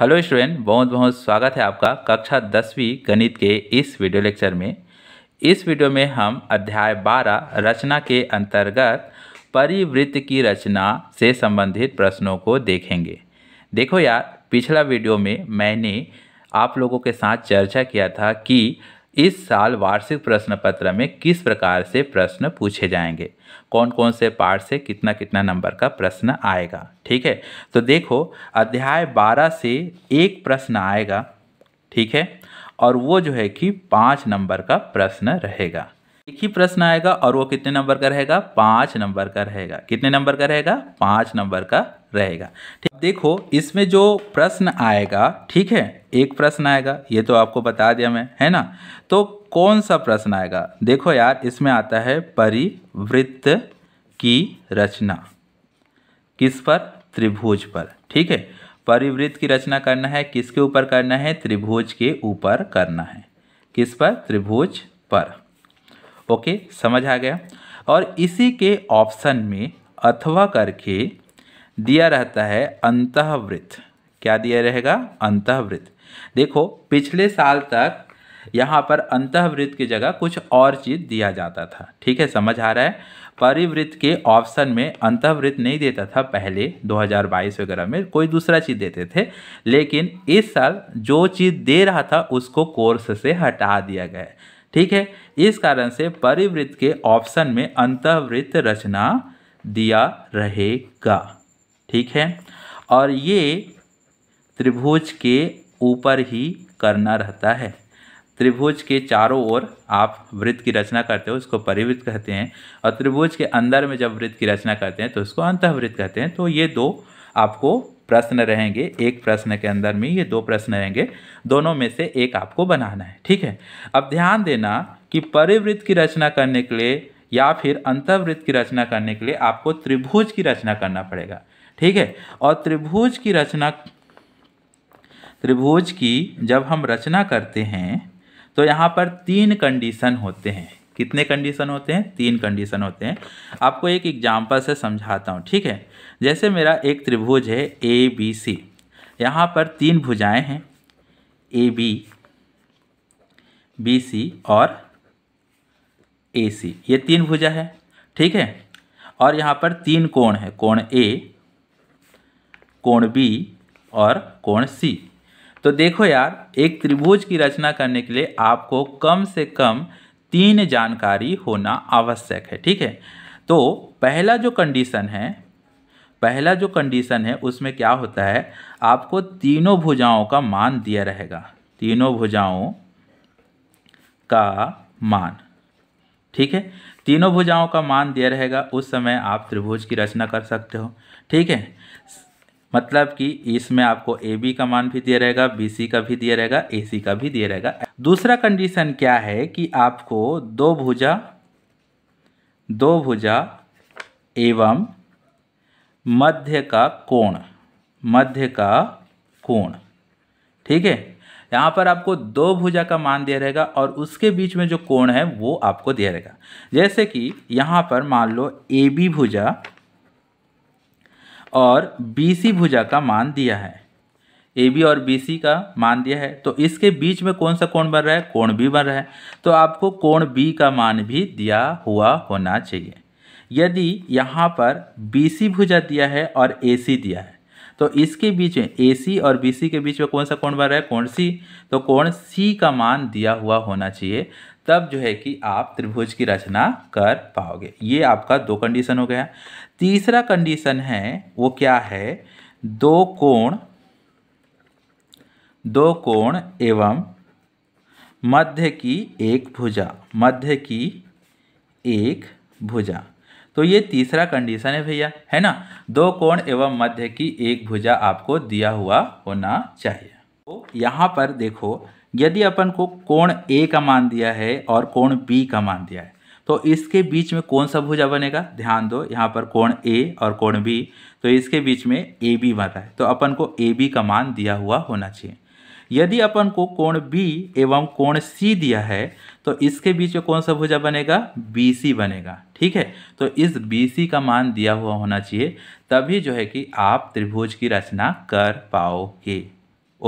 Hello student बहुत बहुत स्वागत है आपका कक्षा दसवीं गणित के इस वीडियो लेक्चर में इस वीडियो में हम अध्याय 12 रचना के अंतर्गत परिवृत्त की रचना से संबंधित प्रश्नों को देखेंगे देखो यार पिछला वीडियो में मैंने आप लोगों के साथ चर्चा किया था कि इस साल वार्षिक प्रश्न पत्र में किस प्रकार से प्रश्न पूछे जाएंगे कौन कौन से पार्ट से कितना कितना नंबर का प्रश्न आएगा ठीक है तो देखो अध्याय 12 से एक प्रश्न आएगा ठीक है और वो जो है कि पाँच नंबर का प्रश्न रहेगा एक ही प्रश्न आएगा और वो कितने नंबर का रहेगा पाँच नंबर का रहेगा कितने नंबर का रहेगा पाँच नंबर का रहेगा ठीक देखो इसमें जो प्रश्न आएगा ठीक है एक प्रश्न आएगा ये तो आपको बता दिया मैं है ना तो कौन सा प्रश्न आएगा देखो यार इसमें आता है परिवृत्त की रचना किस पर त्रिभुज पर ठीक है परिवृत्त की रचना करना है किसके ऊपर करना है त्रिभुज के ऊपर करना है किस पर त्रिभुज पर ओके समझ आ गया और इसी के ऑप्शन में अथवा करके दिया रहता है अंतवृत्त क्या दिया रहेगा अंतवृत्त देखो पिछले साल तक यहाँ पर अंतवृत्त की जगह कुछ और चीज़ दिया जाता था ठीक है समझ आ रहा है परिवृत्त के ऑप्शन में अंतवृत्त नहीं देता था पहले 2022 वगैरह में कोई दूसरा चीज़ देते थे लेकिन इस साल जो चीज़ दे रहा था उसको कोर्स से हटा दिया गया है ठीक है इस कारण से परिवृत्त के ऑप्शन में अंतवृत्त रचना दिया रहेगा ठीक है और ये त्रिभुज के ऊपर ही करना रहता है त्रिभुज के चारों ओर आप वृत्त की रचना करते हो उसको परिवृत्त कहते हैं और त्रिभुज के अंदर में जब वृत्त की रचना करते हैं तो उसको अंतवृत्त कहते हैं तो ये दो आपको प्रश्न रहेंगे एक प्रश्न के अंदर में ये दो प्रश्न रहेंगे दोनों में से एक आपको बनाना है ठीक है अब ध्यान देना कि परिवृत्त की रचना करने के लिए या फिर अंतर्वृत्त की रचना करने के लिए आपको त्रिभुज की रचना करना पड़ेगा ठीक है और त्रिभुज की रचना त्रिभुज की जब हम रचना करते हैं तो यहाँ पर तीन कंडीशन होते हैं कितने कंडीशन होते हैं तीन कंडीशन होते हैं आपको एक एग्जाम्पल से समझाता हूँ ठीक है जैसे मेरा एक त्रिभुज है ए बी सी यहाँ पर तीन भुजाएं हैं ए बी बी सी और ए सी ये तीन भुजा है ठीक है और यहाँ पर तीन कोण है कोण ए कोण बी और कोण सी तो देखो यार एक त्रिभुज की रचना करने के लिए आपको कम से कम तीन जानकारी होना आवश्यक है ठीक है तो पहला जो कंडीशन है पहला जो कंडीशन है उसमें क्या होता है आपको तीनों भुजाओं का मान दिया रहेगा तीनों भुजाओं का मान ठीक है तीनों भुजाओं का मान दिया रहेगा उस समय आप त्रिभुज की रचना कर सकते हो ठीक है मतलब कि इसमें आपको ए बी का मान भी दिया रहेगा बी सी का भी दिया रहेगा ए सी का भी दिया रहेगा दूसरा कंडीशन क्या है कि आपको दो भुजा दो भुजा एवं मध्य का कोण मध्य का कोण ठीक है यहाँ पर आपको दो भुजा का मान दिया रहेगा और उसके बीच में जो कोण है वो आपको दिया रहेगा जैसे कि यहाँ पर मान लो ए बी भुजा और बी सी भुजा का मान दिया है ए बी और बी सी का मान दिया है तो इसके बीच में कौन सा कोण बन रहा है कोण बी बन रहा है तो आपको कोण बी का मान भी दिया हुआ होना चाहिए यदि यहाँ पर बी सी भुजा दिया है और ए सी दिया है तो इसके बीच में ए सी और बी सी के बीच में कौन सा कोण बन रहा है कोण सी तो कोण सी का मान दिया हुआ होना चाहिए तब जो है कि आप त्रिभुज की रचना कर पाओगे ये आपका दो कंडीशन हो गया तीसरा कंडीशन है वो क्या है दो कोण दो कोण एवं मध्य की एक भुजा मध्य की एक भुजा तो ये तीसरा कंडीशन है भैया है ना दो कोण एवं मध्य की एक भुजा आपको दिया हुआ होना चाहिए तो यहाँ पर देखो यदि अपन को कोण ए का मान दिया है और कोण बी का मान दिया है तो इसके बीच में कौन सा भुजा बनेगा ध्यान दो यहाँ पर कोण ए और कोण बी तो इसके बीच में ए बी बनता है तो अपन को ए बी का मान दिया हुआ होना चाहिए यदि अपन को कोण बी एवं कोण सी दिया है तो इसके बीच में कौन सा भुजा बनेगा बी सी बनेगा ठीक है तो इस बी सी का मान दिया हुआ होना चाहिए तभी जो है कि आप त्रिभुज की रचना कर पाओगे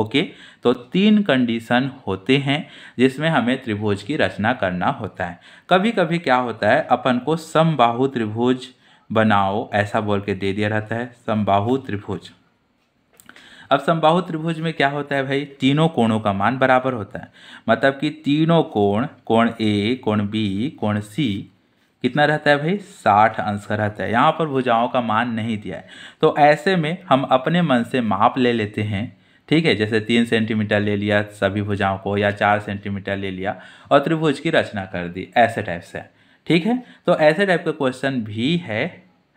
ओके तो तीन कंडीशन होते हैं जिसमें हमें त्रिभुज की रचना करना होता है कभी कभी क्या होता है अपन को समबाहु त्रिभुज बनाओ ऐसा बोल के दे दिया रहता है समबाहु त्रिभुज अब समबाहु त्रिभुज में क्या होता है भाई तीनों कोणों का मान बराबर होता है मतलब कि तीनों कोण कोण ए कोण बी कोण सी कितना रहता है भाई साठ अंश का रहता है यहाँ पर भुजाओं का मान नहीं दिया है तो ऐसे में हम अपने मन से माप ले लेते हैं ठीक है जैसे तीन सेंटीमीटर ले लिया सभी भुजाओं को या चार सेंटीमीटर ले लिया और त्रिभुज की रचना कर दी ऐसे टाइप से ठीक है तो ऐसे टाइप का क्वेश्चन भी है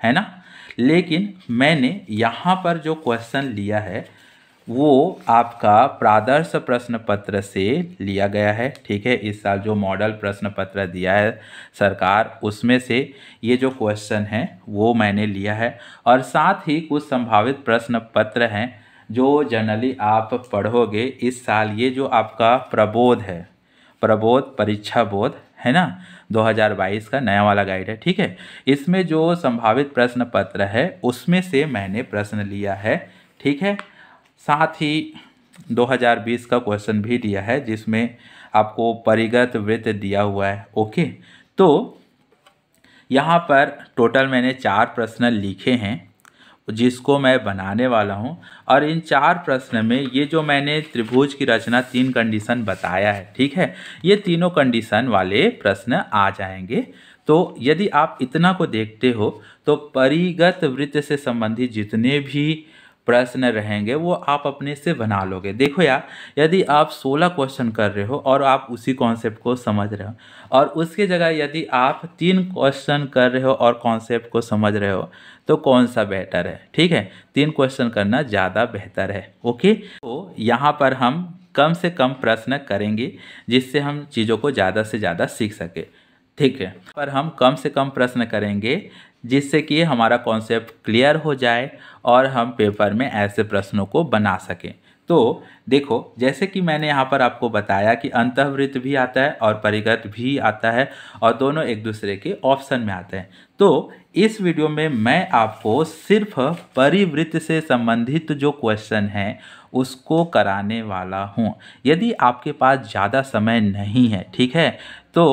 है ना लेकिन मैंने यहाँ पर जो क्वेश्चन लिया है वो आपका प्रादर्श प्रश्न पत्र से लिया गया है ठीक है इस साल जो मॉडल प्रश्न पत्र दिया है सरकार उसमें से ये जो क्वेश्चन है वो मैंने लिया है और साथ ही कुछ संभावित प्रश्न पत्र हैं जो जनरली आप पढ़ोगे इस साल ये जो आपका प्रबोध है प्रबोध परीक्षा बोध है ना 2022 का नया वाला गाइड है ठीक है इसमें जो संभावित प्रश्न पत्र है उसमें से मैंने प्रश्न लिया है ठीक है साथ ही 2020 का क्वेश्चन भी दिया है जिसमें आपको परिगत वृत्त दिया हुआ है ओके तो यहाँ पर टोटल मैंने चार प्रश्न लिखे हैं जिसको मैं बनाने वाला हूँ और इन चार प्रश्न में ये जो मैंने त्रिभुज की रचना तीन कंडीशन बताया है ठीक है ये तीनों कंडीशन वाले प्रश्न आ जाएंगे तो यदि आप इतना को देखते हो तो परिगत वृत्त से संबंधित जितने भी प्रश्न रहेंगे वो आप अपने से बना लोगे देखो यार यदि आप 16 क्वेश्चन कर रहे हो और आप उसी कॉन्सेप्ट को समझ रहे हो और उसके जगह यदि आप तीन क्वेश्चन कर रहे हो और कॉन्सेप्ट को समझ रहे हो तो कौन सा बेहतर है ठीक है तीन क्वेश्चन करना ज़्यादा बेहतर है ओके तो यहाँ पर हम कम से कम प्रश्न करेंगे जिससे हम चीज़ों को ज़्यादा से ज़्यादा सीख सके ठीक है पर हम कम से कम प्रश्न करेंगे जिससे कि हमारा कॉन्सेप्ट क्लियर हो जाए और हम पेपर में ऐसे प्रश्नों को बना सकें तो देखो जैसे कि मैंने यहाँ पर आपको बताया कि अंतवृत्त भी आता है और परिगत भी आता है और दोनों एक दूसरे के ऑप्शन में आते हैं तो इस वीडियो में मैं आपको सिर्फ परिवृत्त से संबंधित जो क्वेश्चन हैं उसको कराने वाला हूँ यदि आपके पास ज़्यादा समय नहीं है ठीक है तो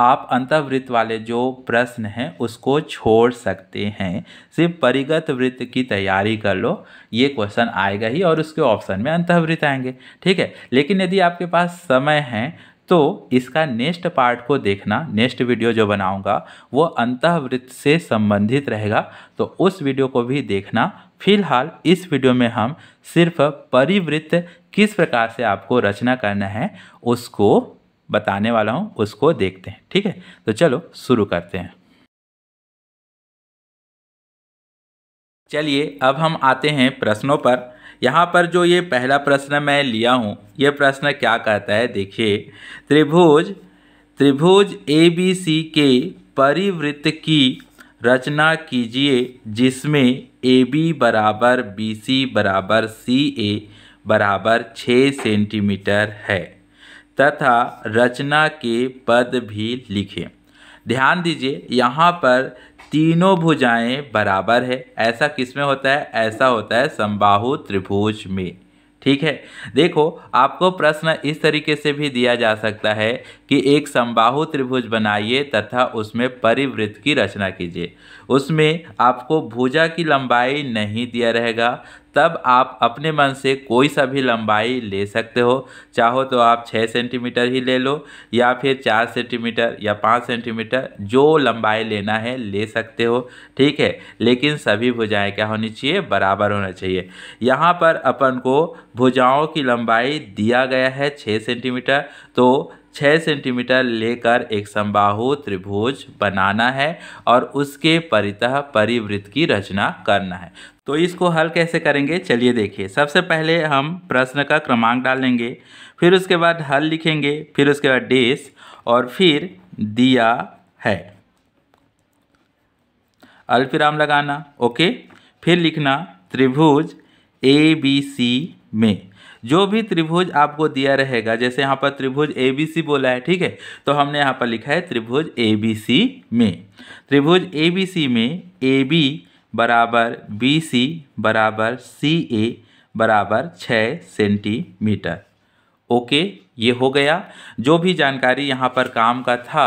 आप अंतर्वृत्त वाले जो प्रश्न हैं उसको छोड़ सकते हैं सिर्फ परिगत वृत्त की तैयारी कर लो ये क्वेश्चन आएगा ही और उसके ऑप्शन में अंतर्वृत्त आएंगे ठीक है लेकिन यदि आपके पास समय है तो इसका नेक्स्ट पार्ट को देखना नेक्स्ट वीडियो जो बनाऊंगा वो अंतर्वृत्त से संबंधित रहेगा तो उस वीडियो को भी देखना फिलहाल इस वीडियो में हम सिर्फ परिवृत्त किस प्रकार से आपको रचना करना है उसको बताने वाला हूँ उसको देखते हैं ठीक है तो चलो शुरू करते हैं चलिए अब हम आते हैं प्रश्नों पर यहाँ पर जो ये पहला प्रश्न मैं लिया हूँ ये प्रश्न क्या कहता है देखिए त्रिभुज त्रिभुज ए बी सी के परिवृत्त की रचना कीजिए जिसमें ए बी बराबर बी सी बराबर सी ए बराबर छः सेंटीमीटर है तथा रचना के पद भी लिखें ध्यान दीजिए यहाँ पर तीनों भुजाएं बराबर है ऐसा किस में होता है ऐसा होता है संबाहु त्रिभुज में ठीक है देखो आपको प्रश्न इस तरीके से भी दिया जा सकता है कि एक संबाहु त्रिभुज बनाइए तथा उसमें परिवृत्त की रचना कीजिए उसमें आपको भुजा की लंबाई नहीं दिया रहेगा तब आप अपने मन से कोई सा भी लंबाई ले सकते हो चाहो तो आप छः सेंटीमीटर ही ले लो या फिर चार सेंटीमीटर या पाँच सेंटीमीटर जो लंबाई लेना है ले सकते हो ठीक है लेकिन सभी भुजाएं क्या होनी चाहिए बराबर होना चाहिए यहाँ पर अपन को भुजाओं की लंबाई दिया गया है छः सेंटीमीटर तो छः सेंटीमीटर लेकर एक समबाहु त्रिभुज बनाना है और उसके परितः परिवृत्त की रचना करना है तो इसको हल कैसे करेंगे चलिए देखिए सबसे पहले हम प्रश्न का क्रमांक डालेंगे फिर उसके बाद हल लिखेंगे फिर उसके बाद डेस और फिर दिया है अल्फिराम लगाना ओके फिर लिखना त्रिभुज ए बी सी में जो भी त्रिभुज आपको दिया रहेगा जैसे यहाँ पर त्रिभुज ए बी सी बोला है ठीक है तो हमने यहाँ पर लिखा है त्रिभुज ए बी सी में त्रिभुज ए बी सी में ए बी बराबर बी सी बराबर सी ए बराबर छः सेंटीमीटर ओके ये हो गया जो भी जानकारी यहाँ पर काम का था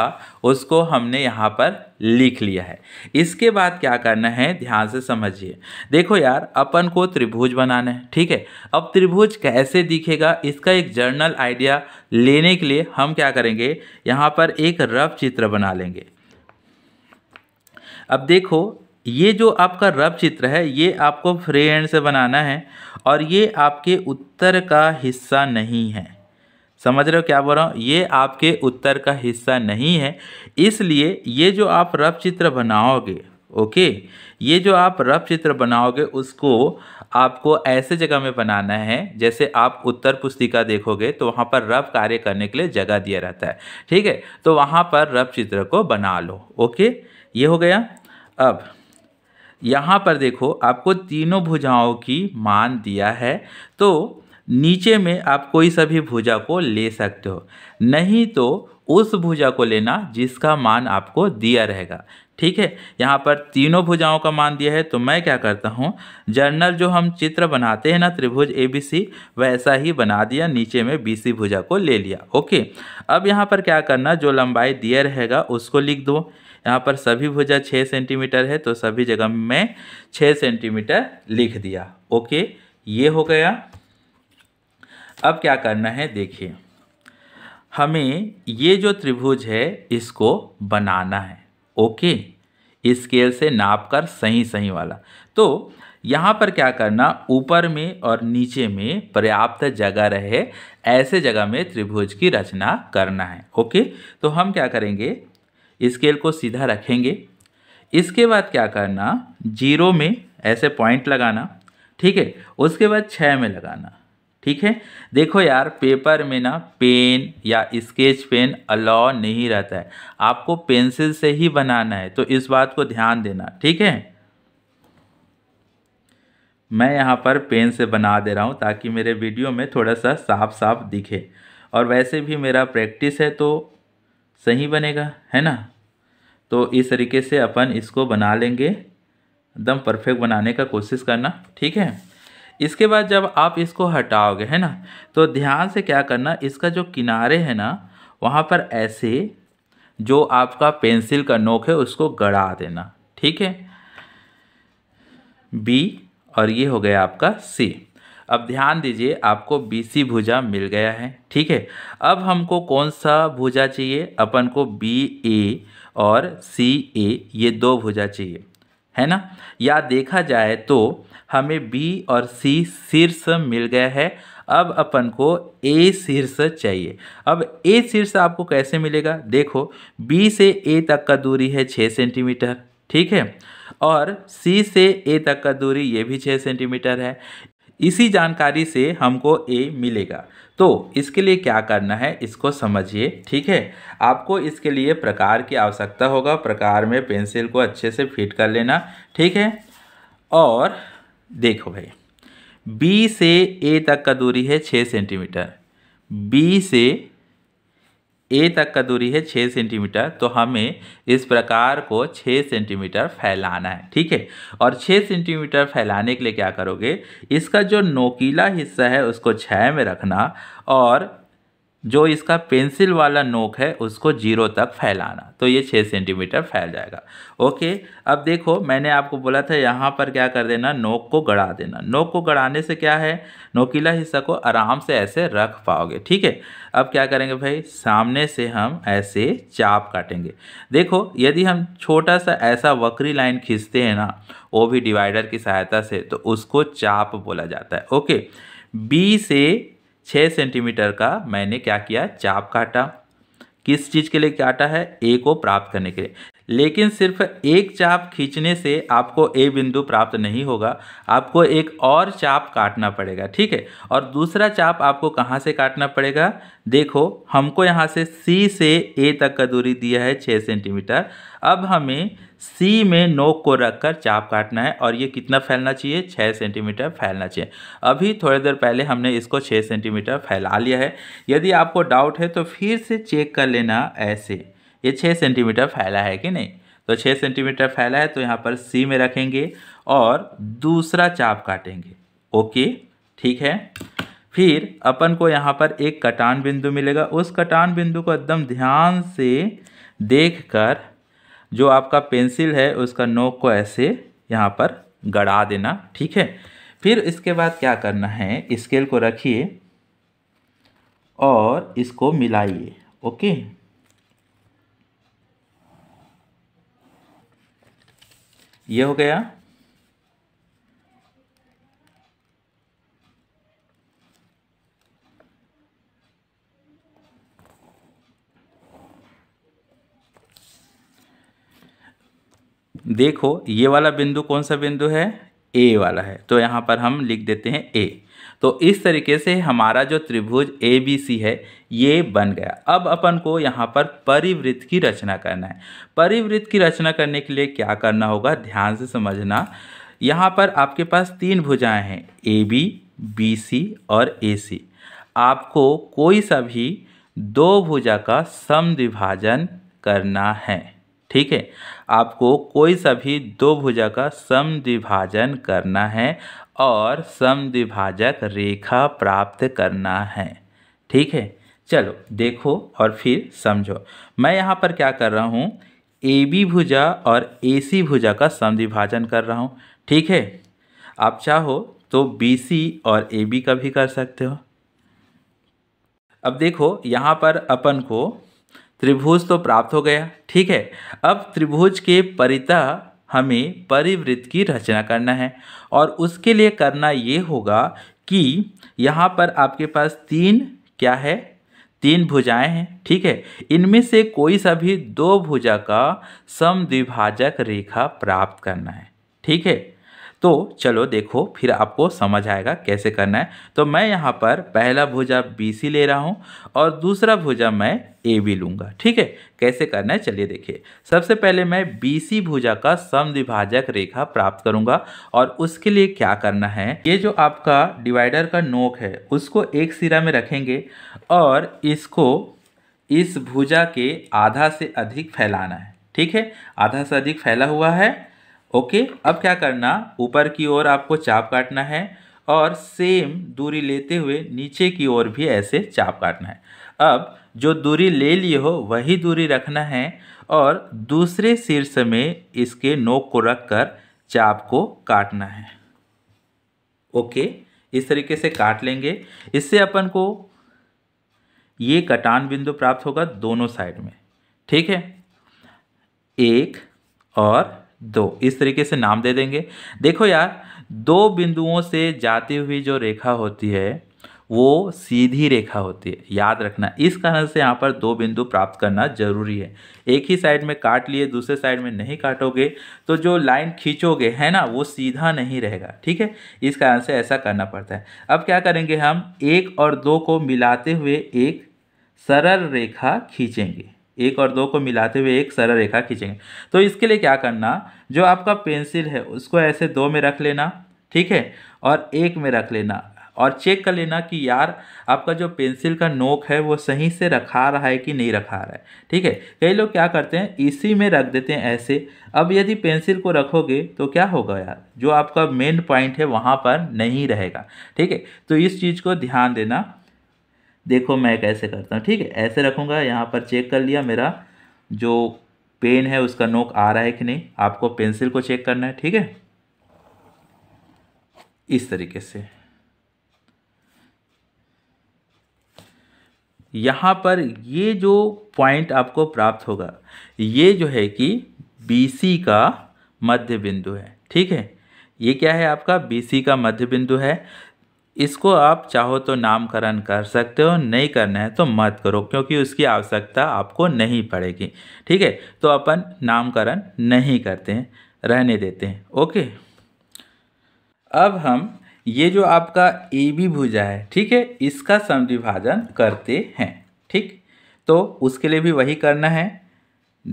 उसको हमने यहाँ पर लिख लिया है इसके बाद क्या करना है ध्यान से समझिए देखो यार अपन को त्रिभुज बनाना है ठीक है अब त्रिभुज कैसे दिखेगा इसका एक जर्नल आइडिया लेने के लिए हम क्या करेंगे यहाँ पर एक रफ चित्र बना लेंगे अब देखो ये जो आपका रफ चित्र है ये आपको फ्री एंड से बनाना है और ये आपके उत्तर का हिस्सा नहीं है समझ रहे हो क्या बोल रहा हूँ ये आपके उत्तर का हिस्सा नहीं है इसलिए ये जो आप रफ चित्र बनाओगे ओके ये जो आप रफ चित्र बनाओगे उसको आपको ऐसे जगह में बनाना है जैसे आप उत्तर पुस्तिका देखोगे तो वहाँ पर रफ कार्य करने के लिए जगह दिया रहता है ठीक है तो वहाँ पर रफ चित्र को बना लो ओके ये हो गया अब यहाँ पर देखो आपको तीनों भुजाओं की मान दिया है तो नीचे में आप कोई सभी भुजा को ले सकते हो नहीं तो उस भुजा को लेना जिसका मान आपको दिया रहेगा ठीक है यहाँ पर तीनों भुजाओं का मान दिया है तो मैं क्या करता हूँ जर्नल जो हम चित्र बनाते हैं ना त्रिभुज ए बी सी वैसा ही बना दिया नीचे में बी सी भुजा को ले लिया ओके अब यहाँ पर क्या करना जो लंबाई दिया रहेगा उसको लिख दो यहाँ पर सभी भुजा छः सेंटीमीटर है तो सभी जगह में छः सेंटीमीटर लिख दिया ओके ये हो गया अब क्या करना है देखिए हमें ये जो त्रिभुज है इसको बनाना है ओके स्केल से नाप कर सही सही वाला तो यहाँ पर क्या करना ऊपर में और नीचे में पर्याप्त जगह रहे ऐसे जगह में त्रिभुज की रचना करना है ओके तो हम क्या करेंगे स्केल को सीधा रखेंगे इसके बाद क्या करना जीरो में ऐसे पॉइंट लगाना ठीक है उसके बाद छः में लगाना ठीक है देखो यार पेपर में ना पेन या स्केच पेन अलाउ नहीं रहता है आपको पेंसिल से ही बनाना है तो इस बात को ध्यान देना ठीक है मैं यहाँ पर पेन से बना दे रहा हूँ ताकि मेरे वीडियो में थोड़ा सा साफ साफ दिखे और वैसे भी मेरा प्रैक्टिस है तो सही बनेगा है ना तो इस तरीके से अपन इसको बना लेंगे एकदम परफेक्ट बनाने का कोशिश करना ठीक है इसके बाद जब आप इसको हटाओगे है ना तो ध्यान से क्या करना इसका जो किनारे है ना वहाँ पर ऐसे जो आपका पेंसिल का नोक है उसको गड़ा देना ठीक है बी और ये हो गया आपका सी अब ध्यान दीजिए आपको बी सी भुजा मिल गया है ठीक है अब हमको कौन सा भुजा चाहिए अपन को बी ए और सी ए ये दो भुजा चाहिए है ना या देखा जाए तो हमें बी और सी शीर्ष मिल गया है अब अपन को ए शीर्ष चाहिए अब ए शीर्ष आपको कैसे मिलेगा देखो बी से ए तक का दूरी है छः सेंटीमीटर ठीक है और सी से ए तक का दूरी ये भी छः सेंटीमीटर है इसी जानकारी से हमको ए मिलेगा तो इसके लिए क्या करना है इसको समझिए ठीक है आपको इसके लिए प्रकार की आवश्यकता होगा प्रकार में पेंसिल को अच्छे से फिट कर लेना ठीक है और देखो भाई बी से ए तक का दूरी है छः सेंटीमीटर बी से ए तक का दूरी है छः सेंटीमीटर तो हमें इस प्रकार को छः सेंटीमीटर फैलाना है ठीक है और छः सेंटीमीटर फैलाने के लिए क्या करोगे इसका जो नोकीला हिस्सा है उसको छः में रखना और जो इसका पेंसिल वाला नोक है उसको जीरो तक फैलाना तो ये छः सेंटीमीटर फैल जाएगा ओके अब देखो मैंने आपको बोला था यहाँ पर क्या कर देना नोक को गड़ा देना नोक को गड़ाने से क्या है नोकीला हिस्सा को आराम से ऐसे रख पाओगे ठीक है अब क्या करेंगे भाई सामने से हम ऐसे चाप काटेंगे देखो यदि हम छोटा सा ऐसा वक्री लाइन खींचते हैं ना वो भी डिवाइडर की सहायता से तो उसको चाप बोला जाता है ओके बी से छः सेंटीमीटर का मैंने क्या किया चाप काटा किस चीज़ के लिए काटा है ए को प्राप्त करने के लिए लेकिन सिर्फ एक चाप खींचने से आपको ए बिंदु प्राप्त नहीं होगा आपको एक और चाप काटना पड़ेगा ठीक है और दूसरा चाप आपको कहाँ से काटना पड़ेगा देखो हमको यहाँ से सी से ए तक का दूरी दिया है छः सेंटीमीटर अब हमें सी में नोक को रखकर चाप काटना है और ये कितना फैलना चाहिए छः सेंटीमीटर फैलना चाहिए अभी थोड़ी देर पहले हमने इसको छः सेंटीमीटर फैला लिया है यदि आपको डाउट है तो फिर से चेक कर लेना ऐसे ये छः सेंटीमीटर फैला है कि नहीं तो छः सेंटीमीटर फैला है तो यहाँ पर सी में रखेंगे और दूसरा चाप काटेंगे ओके ठीक है फिर अपन को यहाँ पर एक कटान बिंदु मिलेगा उस कटान बिंदु को एकदम ध्यान से देखकर जो आपका पेंसिल है उसका नोक को ऐसे यहाँ पर गड़ा देना ठीक है फिर इसके बाद क्या करना है स्केल को रखिए और इसको मिलाइए ओके ये हो गया देखो ये वाला बिंदु कौन सा बिंदु है ए वाला है तो यहाँ पर हम लिख देते हैं ए तो इस तरीके से हमारा जो त्रिभुज ए बी सी है ये बन गया अब अपन को यहाँ पर परिवृत्त की रचना करना है परिवृत्त की रचना करने के लिए क्या करना होगा ध्यान से समझना यहाँ पर आपके पास तीन भुजाएं हैं ए बी बी सी और ए सी आपको कोई सा भी दो भुजा का समद्विभाजन करना है ठीक है आपको कोई सा भी दो भुजा का समद्विभाजन करना है और समद्विभाजक रेखा प्राप्त करना है ठीक है चलो देखो और फिर समझो मैं यहाँ पर क्या कर रहा हूँ ए बी भुजा और ए सी भुजा का समद्विभाजन कर रहा हूँ ठीक है आप चाहो तो बी सी और ए बी का भी कर सकते हो अब देखो यहाँ पर अपन को त्रिभुज तो प्राप्त हो गया ठीक है अब त्रिभुज के परिता हमें परिवृत्त की रचना करना है और उसके लिए करना ये होगा कि यहाँ पर आपके पास तीन क्या है तीन भुजाएं हैं ठीक है इनमें से कोई सा भी दो भुजा का समद्विभाजक रेखा प्राप्त करना है ठीक है तो चलो देखो फिर आपको समझ आएगा कैसे करना है तो मैं यहाँ पर पहला भुजा बी ले रहा हूँ और दूसरा भुजा मैं ए बी लूँगा ठीक है कैसे करना है चलिए देखिए सबसे पहले मैं बी सी भुजा का विभाजक रेखा प्राप्त करूँगा और उसके लिए क्या करना है ये जो आपका डिवाइडर का नोक है उसको एक सिरा में रखेंगे और इसको इस भुजा के आधा से अधिक फैलाना है ठीक है आधा से अधिक फैला हुआ है ओके अब क्या करना ऊपर की ओर आपको चाप काटना है और सेम दूरी लेते हुए नीचे की ओर भी ऐसे चाप काटना है अब जो दूरी ले लिए हो वही दूरी रखना है और दूसरे शीर्ष में इसके नोक को रखकर चाप को काटना है ओके इस तरीके से काट लेंगे इससे अपन को ये कटान बिंदु प्राप्त होगा दोनों साइड में ठीक है एक और दो इस तरीके से नाम दे देंगे देखो यार दो बिंदुओं से जाती हुई जो रेखा होती है वो सीधी रेखा होती है याद रखना इस कारण से यहाँ पर दो बिंदु प्राप्त करना जरूरी है एक ही साइड में काट लिए दूसरे साइड में नहीं काटोगे तो जो लाइन खींचोगे है ना वो सीधा नहीं रहेगा ठीक है इस कारण से ऐसा करना पड़ता है अब क्या करेंगे हम एक और दो को मिलाते हुए एक सरल रेखा खींचेंगे एक और दो को मिलाते हुए एक सरल रेखा खींचेंगे तो इसके लिए क्या करना जो आपका पेंसिल है उसको ऐसे दो में रख लेना ठीक है और एक में रख लेना और चेक कर लेना कि यार आपका जो पेंसिल का नोक है वो सही से रखा रहा है कि नहीं रखा रहा है ठीक है कई लोग क्या करते हैं इसी में रख देते हैं ऐसे अब यदि पेंसिल को रखोगे तो क्या होगा यार जो आपका मेन पॉइंट है वहाँ पर नहीं रहेगा ठीक है तो इस चीज़ को ध्यान देना देखो मैं कैसे करता हूँ ठीक है ऐसे रखूँगा यहाँ पर चेक कर लिया मेरा जो पेन है उसका नोक आ रहा है कि नहीं आपको पेंसिल को चेक करना है ठीक है इस तरीके से यहाँ पर ये जो पॉइंट आपको प्राप्त होगा ये जो है कि बी का मध्य बिंदु है ठीक है ये क्या है आपका बी का मध्य बिंदु है इसको आप चाहो तो नामकरण कर सकते हो नहीं करना है तो मत करो क्योंकि उसकी आवश्यकता आपको नहीं पड़ेगी ठीक है तो अपन नामकरण नहीं करते हैं रहने देते हैं ओके अब हम ये जो आपका ए बी भुजा है ठीक है इसका समविभाजन करते हैं ठीक तो उसके लिए भी वही करना है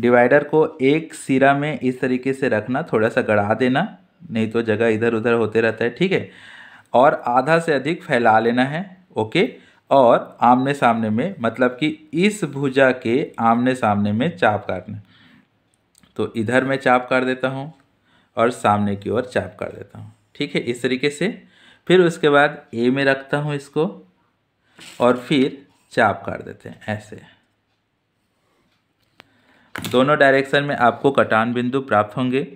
डिवाइडर को एक सिरा में इस तरीके से रखना थोड़ा सा गड़ा देना नहीं तो जगह इधर उधर होते रहता है ठीक है और आधा से अधिक फैला लेना है ओके और आमने सामने में मतलब कि इस भुजा के आमने सामने में चाप काटना तो इधर मैं चाप काट देता हूँ और सामने की ओर चाप काट देता हूँ ठीक है इस तरीके से फिर उसके बाद ए में रखता हूँ इसको और फिर चाप काट देते हैं ऐसे दोनों डायरेक्शन में आपको कटान बिंदु प्राप्त होंगे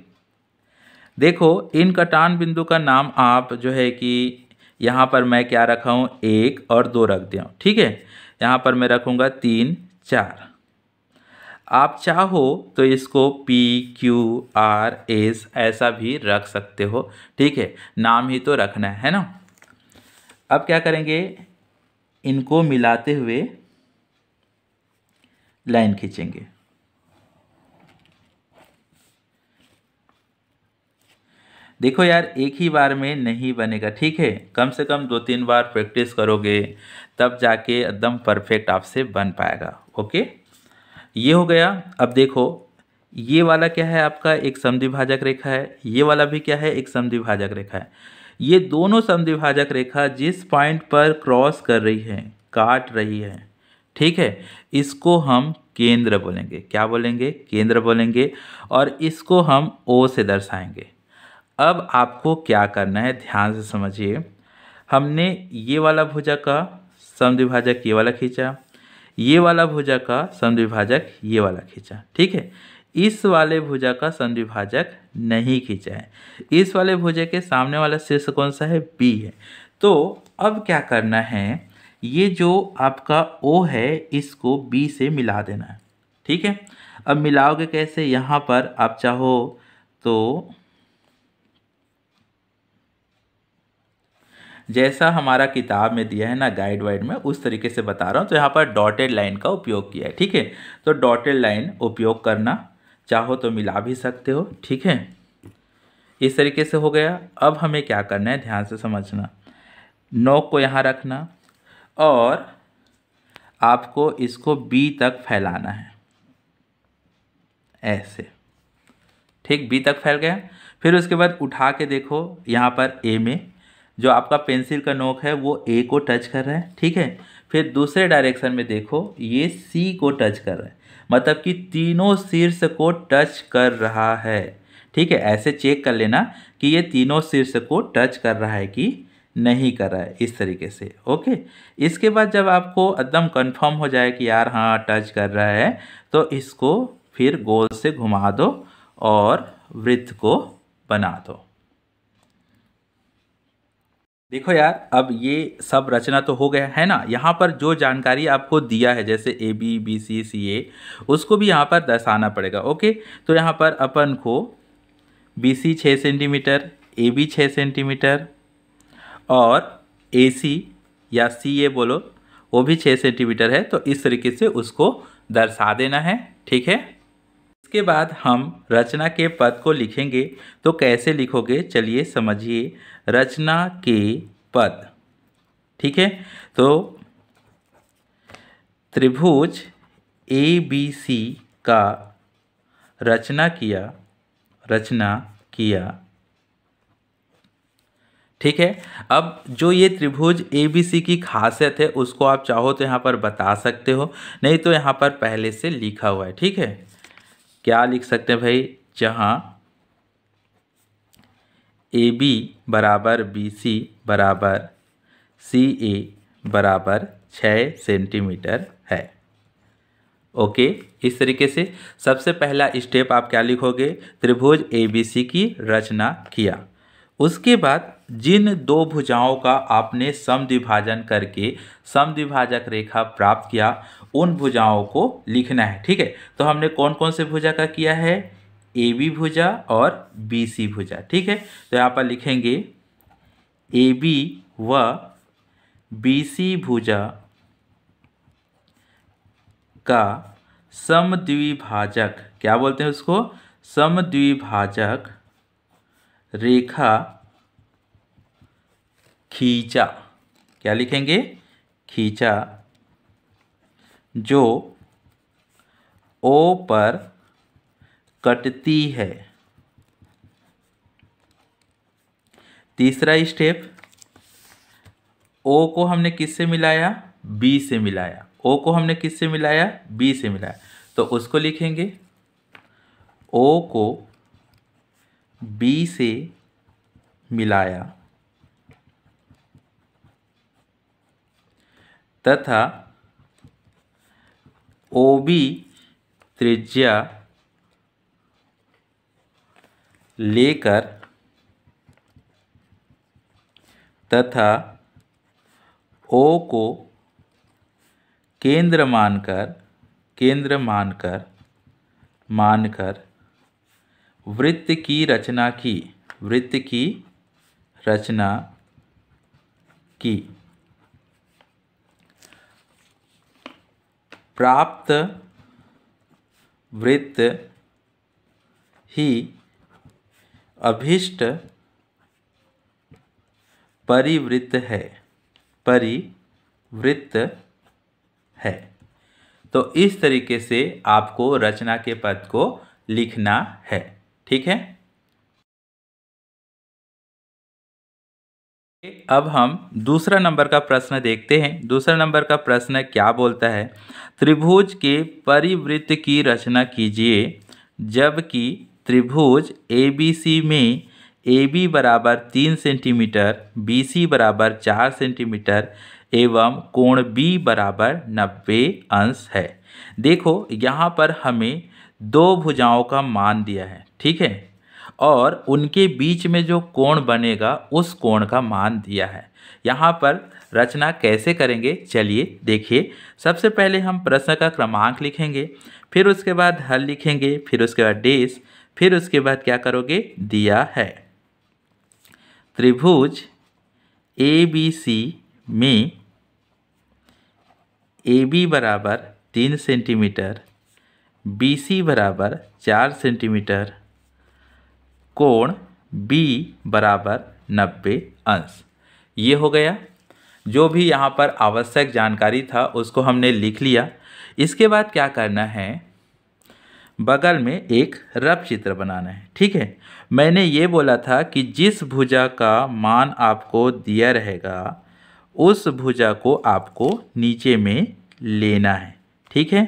देखो इन कटान बिंदु का नाम आप जो है कि यहाँ पर मैं क्या रखा हूँ एक और दो रख दिया हूँ ठीक है यहाँ पर मैं रखूँगा तीन चार आप चाहो तो इसको पी क्यू आर एस ऐसा भी रख सकते हो ठीक है नाम ही तो रखना है ना अब क्या करेंगे इनको मिलाते हुए लाइन खींचेंगे देखो यार एक ही बार में नहीं बनेगा ठीक है कम से कम दो तीन बार प्रैक्टिस करोगे तब जाके एकदम परफेक्ट आपसे बन पाएगा ओके ये हो गया अब देखो ये वाला क्या है आपका एक समद्विभाजक रेखा है ये वाला भी क्या है एक समद्विभाजक रेखा है ये दोनों समद्विभाजक रेखा जिस पॉइंट पर क्रॉस कर रही है काट रही है ठीक है इसको हम केंद्र बोलेंगे क्या बोलेंगे केंद्र बोलेंगे और इसको हम ओ से दर्शाएंगे अब आपको क्या करना है ध्यान से समझिए हमने ये वाला भुजा का समद्विभाजक ये वाला खींचा ये वाला भुजा का संधिभाजक ये वाला खींचा ठीक है इस वाले भुजा का संधिभाजक नहीं खींचा है इस वाले भुजे के सामने वाला शीर्ष कौन सा है बी है तो अब क्या करना है ये जो आपका ओ है इसको बी से मिला देना है ठीक है अब मिलाओगे कैसे यहाँ पर आप चाहो तो जैसा हमारा किताब में दिया है ना गाइड वाइड में उस तरीके से बता रहा हूँ तो यहाँ पर डॉटेड लाइन का उपयोग किया है ठीक है तो डॉटेड लाइन उपयोग करना चाहो तो मिला भी सकते हो ठीक है इस तरीके से हो गया अब हमें क्या करना है ध्यान से समझना नोक को यहाँ रखना और आपको इसको बी तक फैलाना है ऐसे ठीक बी तक फैल गया फिर उसके बाद उठा के देखो यहाँ पर ए में जो आपका पेंसिल का नोक है वो ए को टच कर रहा है ठीक है फिर दूसरे डायरेक्शन में देखो ये सी को टच कर रहा है मतलब कि तीनों शीर्ष को टच कर रहा है ठीक है ऐसे चेक कर लेना कि ये तीनों शीर्ष को टच कर रहा है कि नहीं कर रहा है इस तरीके से ओके इसके बाद जब आपको एकदम कंफर्म हो जाए कि यार हाँ टच कर रहा है तो इसको फिर गोल से घुमा दो और वृत्त को बना दो देखो यार अब ये सब रचना तो हो गया है ना यहाँ पर जो जानकारी आपको दिया है जैसे ए बी बी सी सी ए उसको भी यहाँ पर दर्शाना पड़ेगा ओके तो यहाँ पर अपन को बी सी छः सेंटीमीटर ए बी छः सेंटीमीटर और ए सी या सी ए बोलो वो भी छः सेंटीमीटर है तो इस तरीके से उसको दर्शा देना है ठीक है इसके बाद हम रचना के पद को लिखेंगे तो कैसे लिखोगे चलिए समझिए रचना के पद ठीक है तो त्रिभुज ए बी सी का रचना किया रचना किया ठीक है अब जो ये त्रिभुज ए बी सी की खासियत है उसको आप चाहो तो यहाँ पर बता सकते हो नहीं तो यहाँ पर पहले से लिखा हुआ है ठीक है क्या लिख सकते हैं भाई जहाँ ए बी बराबर बी सी बराबर सी ए बराबर छः सेंटीमीटर है ओके इस तरीके से सबसे पहला स्टेप आप क्या लिखोगे त्रिभुज ए बी सी की रचना किया उसके बाद जिन दो भुजाओं का आपने समद्विभाजन करके समद्विभाजक रेखा प्राप्त किया उन भुजाओं को लिखना है ठीक है तो हमने कौन कौन से भुजा का किया है ए बी भुजा और बी सी भुजा ठीक है तो यहाँ पर लिखेंगे ए बी व बी सी भुजा का समद्विभाजक क्या बोलते हैं उसको समद्विभाजक रेखा खींचा क्या लिखेंगे खींचा जो ओ पर कटती है तीसरा स्टेप ओ को हमने किससे मिलाया बी से मिलाया ओ को हमने किससे मिलाया बी से मिलाया तो उसको लिखेंगे ओ को बी से मिलाया तथा ओ बी त्रिज्या लेकर तथा ओ को केंद्र मानकर केंद्र मानकर मानकर वृत्त की रचना की वृत्त की रचना की प्राप्त वृत्त ही अभीष्ट परिवृत्त है परिवृत्त है तो इस तरीके से आपको रचना के पद को लिखना है ठीक है अब हम दूसरा नंबर का प्रश्न देखते हैं दूसरा नंबर का प्रश्न क्या बोलता है त्रिभुज के परिवृत्त की रचना कीजिए जबकि त्रिभुज ए बी सी में ए बी बराबर तीन सेंटीमीटर बी सी बराबर चार सेंटीमीटर एवं कोण बी बराबर नब्बे अंश है देखो यहाँ पर हमें दो भुजाओं का मान दिया है ठीक है और उनके बीच में जो कोण बनेगा उस कोण का मान दिया है यहाँ पर रचना कैसे करेंगे चलिए देखिए सबसे पहले हम प्रश्न का क्रमांक लिखेंगे फिर उसके बाद हल लिखेंगे फिर उसके बाद डेस फिर उसके बाद क्या करोगे दिया है त्रिभुज ए बी सी में ए बी बराबर तीन सेंटीमीटर बी सी बराबर चार सेंटीमीटर कोण बी बराबर नब्बे अंश ये हो गया जो भी यहाँ पर आवश्यक जानकारी था उसको हमने लिख लिया इसके बाद क्या करना है बगल में एक रब चित्र बनाना है ठीक है मैंने ये बोला था कि जिस भुजा का मान आपको दिया रहेगा उस भुजा को आपको नीचे में लेना है ठीक है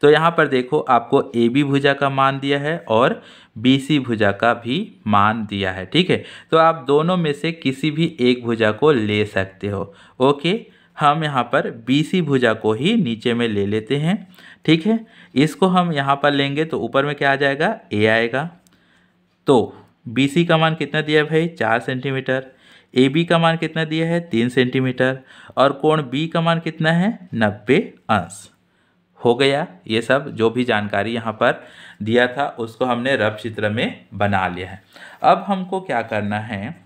तो यहाँ पर देखो आपको ए बी भुजा का मान दिया है और बी सी भुजा का भी मान दिया है ठीक है तो आप दोनों में से किसी भी एक भुजा को ले सकते हो ओके हम यहाँ पर बी सी भुजा को ही नीचे में ले लेते हैं ठीक है इसको हम यहाँ पर लेंगे तो ऊपर में क्या आ जाएगा ए आएगा तो बी सी का मान कितना दिया है भाई चार सेंटीमीटर ए बी का मान कितना दिया है तीन सेंटीमीटर और कोण बी का मान कितना है नब्बे अंश हो गया ये सब जो भी जानकारी यहाँ पर दिया था उसको हमने रफ चित्र में बना लिया है अब हमको क्या करना है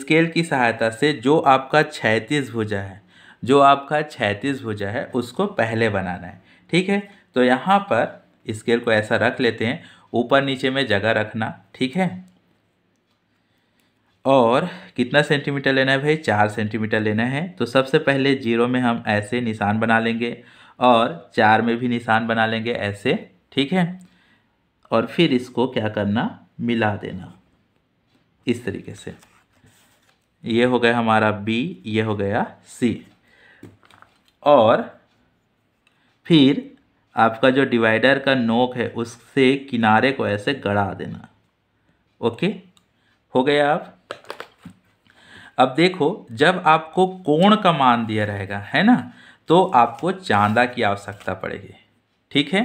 स्केल की सहायता से जो आपका छैतीस भुजा है जो आपका छैतीस भुजा है उसको पहले बनाना है ठीक है तो यहाँ पर स्केल को ऐसा रख लेते हैं ऊपर नीचे में जगह रखना ठीक है और कितना सेंटीमीटर लेना है भाई चार सेंटीमीटर लेना है तो सबसे पहले जीरो में हम ऐसे निशान बना लेंगे और चार में भी निशान बना लेंगे ऐसे ठीक है और फिर इसको क्या करना मिला देना इस तरीके से ये हो गया हमारा बी ये हो गया सी और फिर आपका जो डिवाइडर का नोक है उससे किनारे को ऐसे गड़ा देना ओके हो गया आप अब देखो जब आपको कोण का मान दिया रहेगा है ना तो आपको चांदा की आवश्यकता पड़ेगी ठीक है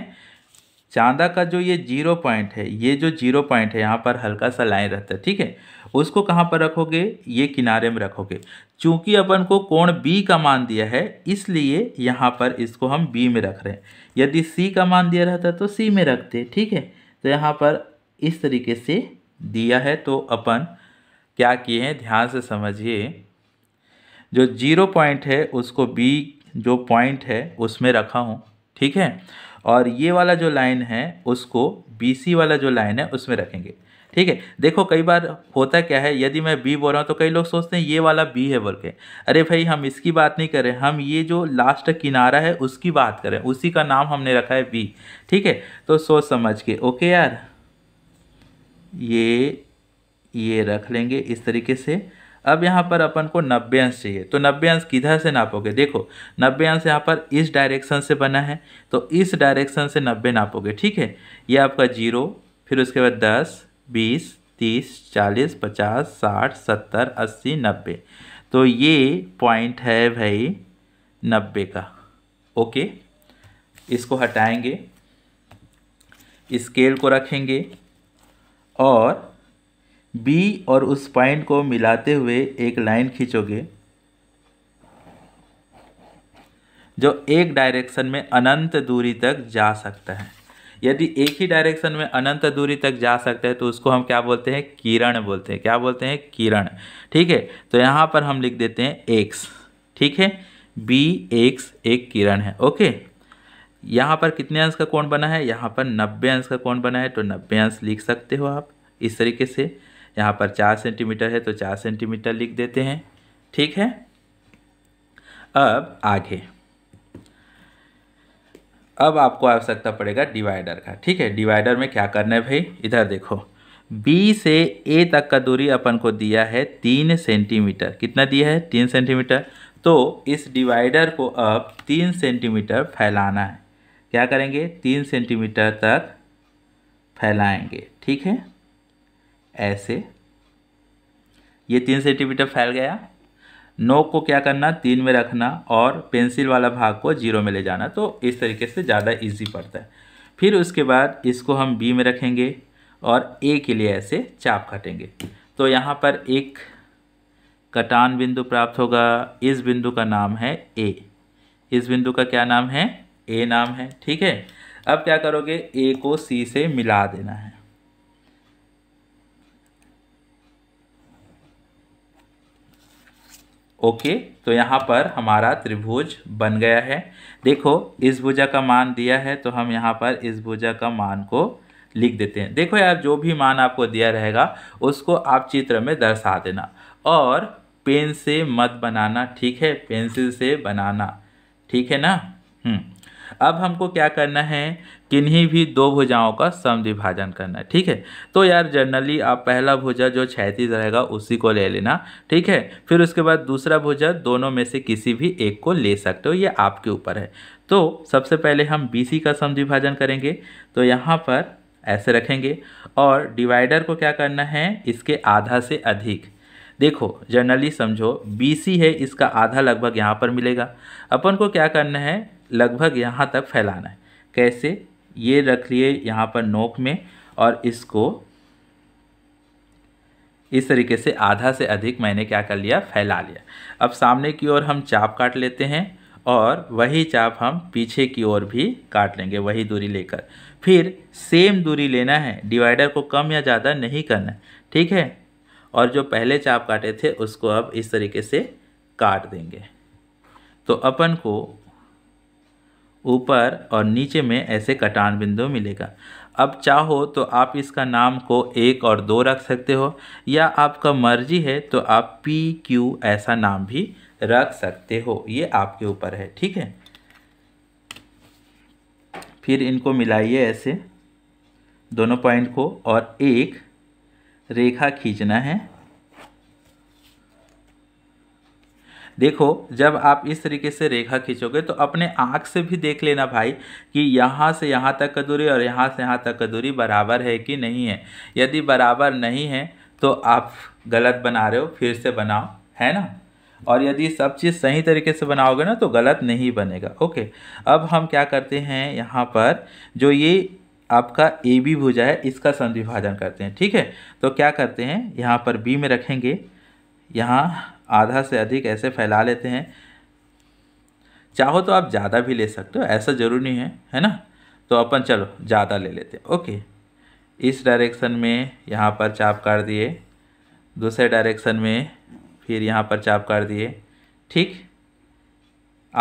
चांदा का जो ये जीरो पॉइंट है ये जो जीरो पॉइंट है यहाँ पर हल्का सा लाइन रहता है ठीक है उसको कहाँ पर रखोगे ये किनारे में रखोगे चूंकि अपन को कोण बी का मान दिया है इसलिए यहाँ पर इसको हम बी में रख रहे हैं यदि सी का मान दिया रहता तो सी में रखते ठीक है तो यहाँ पर इस तरीके से दिया है तो अपन क्या किए हैं ध्यान से समझिए जो जीरो पॉइंट है उसको बी जो पॉइंट है उसमें रखा हूँ ठीक है और ये वाला जो लाइन है उसको बी सी वाला जो लाइन है उसमें रखेंगे ठीक है देखो कई बार होता क्या है यदि मैं बी बोल रहा हूँ तो कई लोग सोचते हैं ये वाला बी है बोल के अरे भाई हम इसकी बात नहीं करें हम ये जो लास्ट किनारा है उसकी बात करें उसी का नाम हमने रखा है बी ठीक है तो सोच समझ के ओके यार ये ये रख लेंगे इस तरीके से अब यहाँ पर अपन को नब्बे अंश चाहिए तो नब्बे अंश किधर से नापोगे देखो नब्बे अंश यहाँ पर इस डायरेक्शन से बना है तो इस डायरेक्शन से नब्बे नापोगे ठीक है ये आपका जीरो फिर उसके बाद दस बीस तीस चालीस पचास साठ सत्तर अस्सी नब्बे तो ये पॉइंट है भाई नब्बे का ओके इसको हटाएंगे स्केल को रखेंगे और बी और उस पॉइंट को मिलाते हुए एक लाइन खींचोगे जो एक डायरेक्शन में अनंत दूरी तक जा सकता है यदि एक ही डायरेक्शन में अनंत दूरी तक जा सकते हैं तो उसको हम क्या बोलते हैं किरण बोलते हैं क्या बोलते हैं किरण ठीक है तो यहाँ पर हम लिख देते हैं एक्स ठीक है बी एक्स एक किरण है ओके यहाँ पर कितने अंश का कोण बना है यहाँ पर नब्बे अंश का कोण बना है तो नब्बे अंश लिख सकते हो आप इस तरीके से यहाँ पर चार सेंटीमीटर है तो चार सेंटीमीटर लिख देते हैं ठीक है अब आगे अब आपको आवश्यकता पड़ेगा डिवाइडर का ठीक है डिवाइडर में क्या करना है भाई इधर देखो बी से ए तक का दूरी अपन को दिया है तीन सेंटीमीटर कितना दिया है तीन सेंटीमीटर तो इस डिवाइडर को अब तीन सेंटीमीटर फैलाना है क्या करेंगे तीन सेंटीमीटर तक फैलाएंगे ठीक है ऐसे ये तीन सेंटीमीटर फैल गया नोक को क्या करना तीन में रखना और पेंसिल वाला भाग को जीरो में ले जाना तो इस तरीके से ज़्यादा इजी पड़ता है फिर उसके बाद इसको हम बी में रखेंगे और ए के लिए ऐसे चाप काटेंगे तो यहाँ पर एक कटान बिंदु प्राप्त होगा इस बिंदु का नाम है ए इस बिंदु का क्या नाम है ए नाम है ठीक है अब क्या करोगे ए को सी से मिला देना है ओके तो यहाँ पर हमारा त्रिभुज बन गया है देखो इस भुजा का मान दिया है तो हम यहाँ पर इस भुजा का मान को लिख देते हैं देखो यार जो भी मान आपको दिया रहेगा उसको आप चित्र में दर्शा देना और पेन से मत बनाना ठीक है पेंसिल से बनाना ठीक है ना हम्म। अब हमको क्या करना है किन्हीं भी दो भुजाओं का समविभाजन करना है ठीक है तो यार जनरली आप पहला भुजा जो छैतीस रहेगा उसी को ले लेना ठीक है फिर उसके बाद दूसरा भुजा दोनों में से किसी भी एक को ले सकते हो ये आपके ऊपर है तो सबसे पहले हम बी का समविभाजन करेंगे तो यहाँ पर ऐसे रखेंगे और डिवाइडर को क्या करना है इसके आधा से अधिक देखो जनरली समझो बी सी है इसका आधा लगभग यहाँ पर मिलेगा अपन को क्या करना है लगभग यहाँ तक फैलाना है कैसे ये रख लिए यहाँ पर नोक में और इसको इस तरीके से आधा से अधिक मैंने क्या कर लिया फैला लिया अब सामने की ओर हम चाप काट लेते हैं और वही चाप हम पीछे की ओर भी काट लेंगे वही दूरी लेकर फिर सेम दूरी लेना है डिवाइडर को कम या ज़्यादा नहीं करना ठीक है और जो पहले चाप काटे थे उसको अब इस तरीके से काट देंगे तो अपन को ऊपर और नीचे में ऐसे कटान बिंदु मिलेगा अब चाहो तो आप इसका नाम को एक और दो रख सकते हो या आपका मर्जी है तो आप पी क्यू ऐसा नाम भी रख सकते हो ये आपके ऊपर है ठीक है फिर इनको मिलाइए ऐसे दोनों पॉइंट को और एक रेखा खींचना है देखो जब आप इस तरीके से रेखा खींचोगे तो अपने आँख से भी देख लेना भाई कि यहाँ से यहाँ तक का दूरी और यहाँ से यहाँ तक का दूरी बराबर है कि नहीं है यदि बराबर नहीं है तो आप गलत बना रहे हो फिर से बनाओ है ना और यदि सब चीज़ सही तरीके से बनाओगे ना तो गलत नहीं बनेगा ओके अब हम क्या करते हैं यहाँ पर जो ये आपका ए बी भुजा है इसका संधिभाजन करते हैं ठीक है तो क्या करते हैं यहाँ पर बी में रखेंगे यहाँ आधा से अधिक ऐसे फैला लेते हैं चाहो तो आप ज़्यादा भी ले सकते हो ऐसा ज़रूरी नहीं है है ना तो अपन चलो ज़्यादा ले लेते हैं ओके इस डायरेक्शन में यहाँ पर चाप काट दिए दूसरे डायरेक्शन में फिर यहाँ पर चाप काट दिए ठीक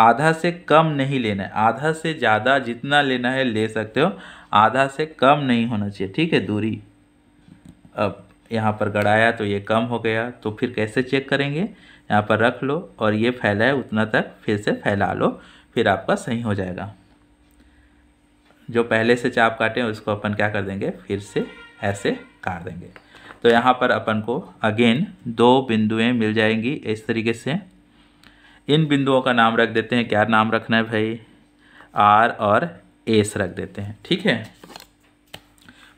आधा से कम नहीं लेना है आधा से ज़्यादा जितना लेना है ले सकते हो आधा से कम नहीं होना चाहिए ठीक है दूरी अब यहाँ पर गड़ाया तो ये कम हो गया तो फिर कैसे चेक करेंगे यहाँ पर रख लो और ये फैला है उतना तक फिर से फैला लो फिर आपका सही हो जाएगा जो पहले से चाप काटे उसको अपन क्या कर देंगे फिर से ऐसे काट देंगे तो यहाँ पर अपन को अगेन दो बिंदुएं मिल जाएंगी इस तरीके से इन बिंदुओं का नाम रख देते हैं क्या नाम रखना है भाई आर और एस रख देते हैं ठीक है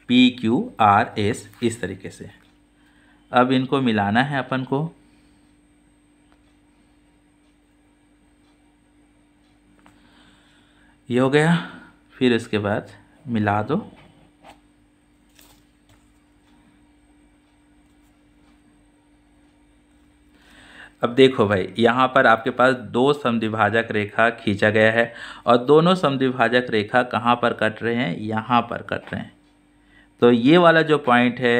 पी क्यू आर एस इस तरीके से अब इनको मिलाना है अपन को ये हो गया फिर इसके बाद मिला दो अब देखो भाई यहाँ पर आपके पास दो समद्विभाजक रेखा खींचा गया है और दोनों समद्विभाजक रेखा कहाँ पर कट रहे हैं यहाँ पर कट रहे हैं तो ये वाला जो पॉइंट है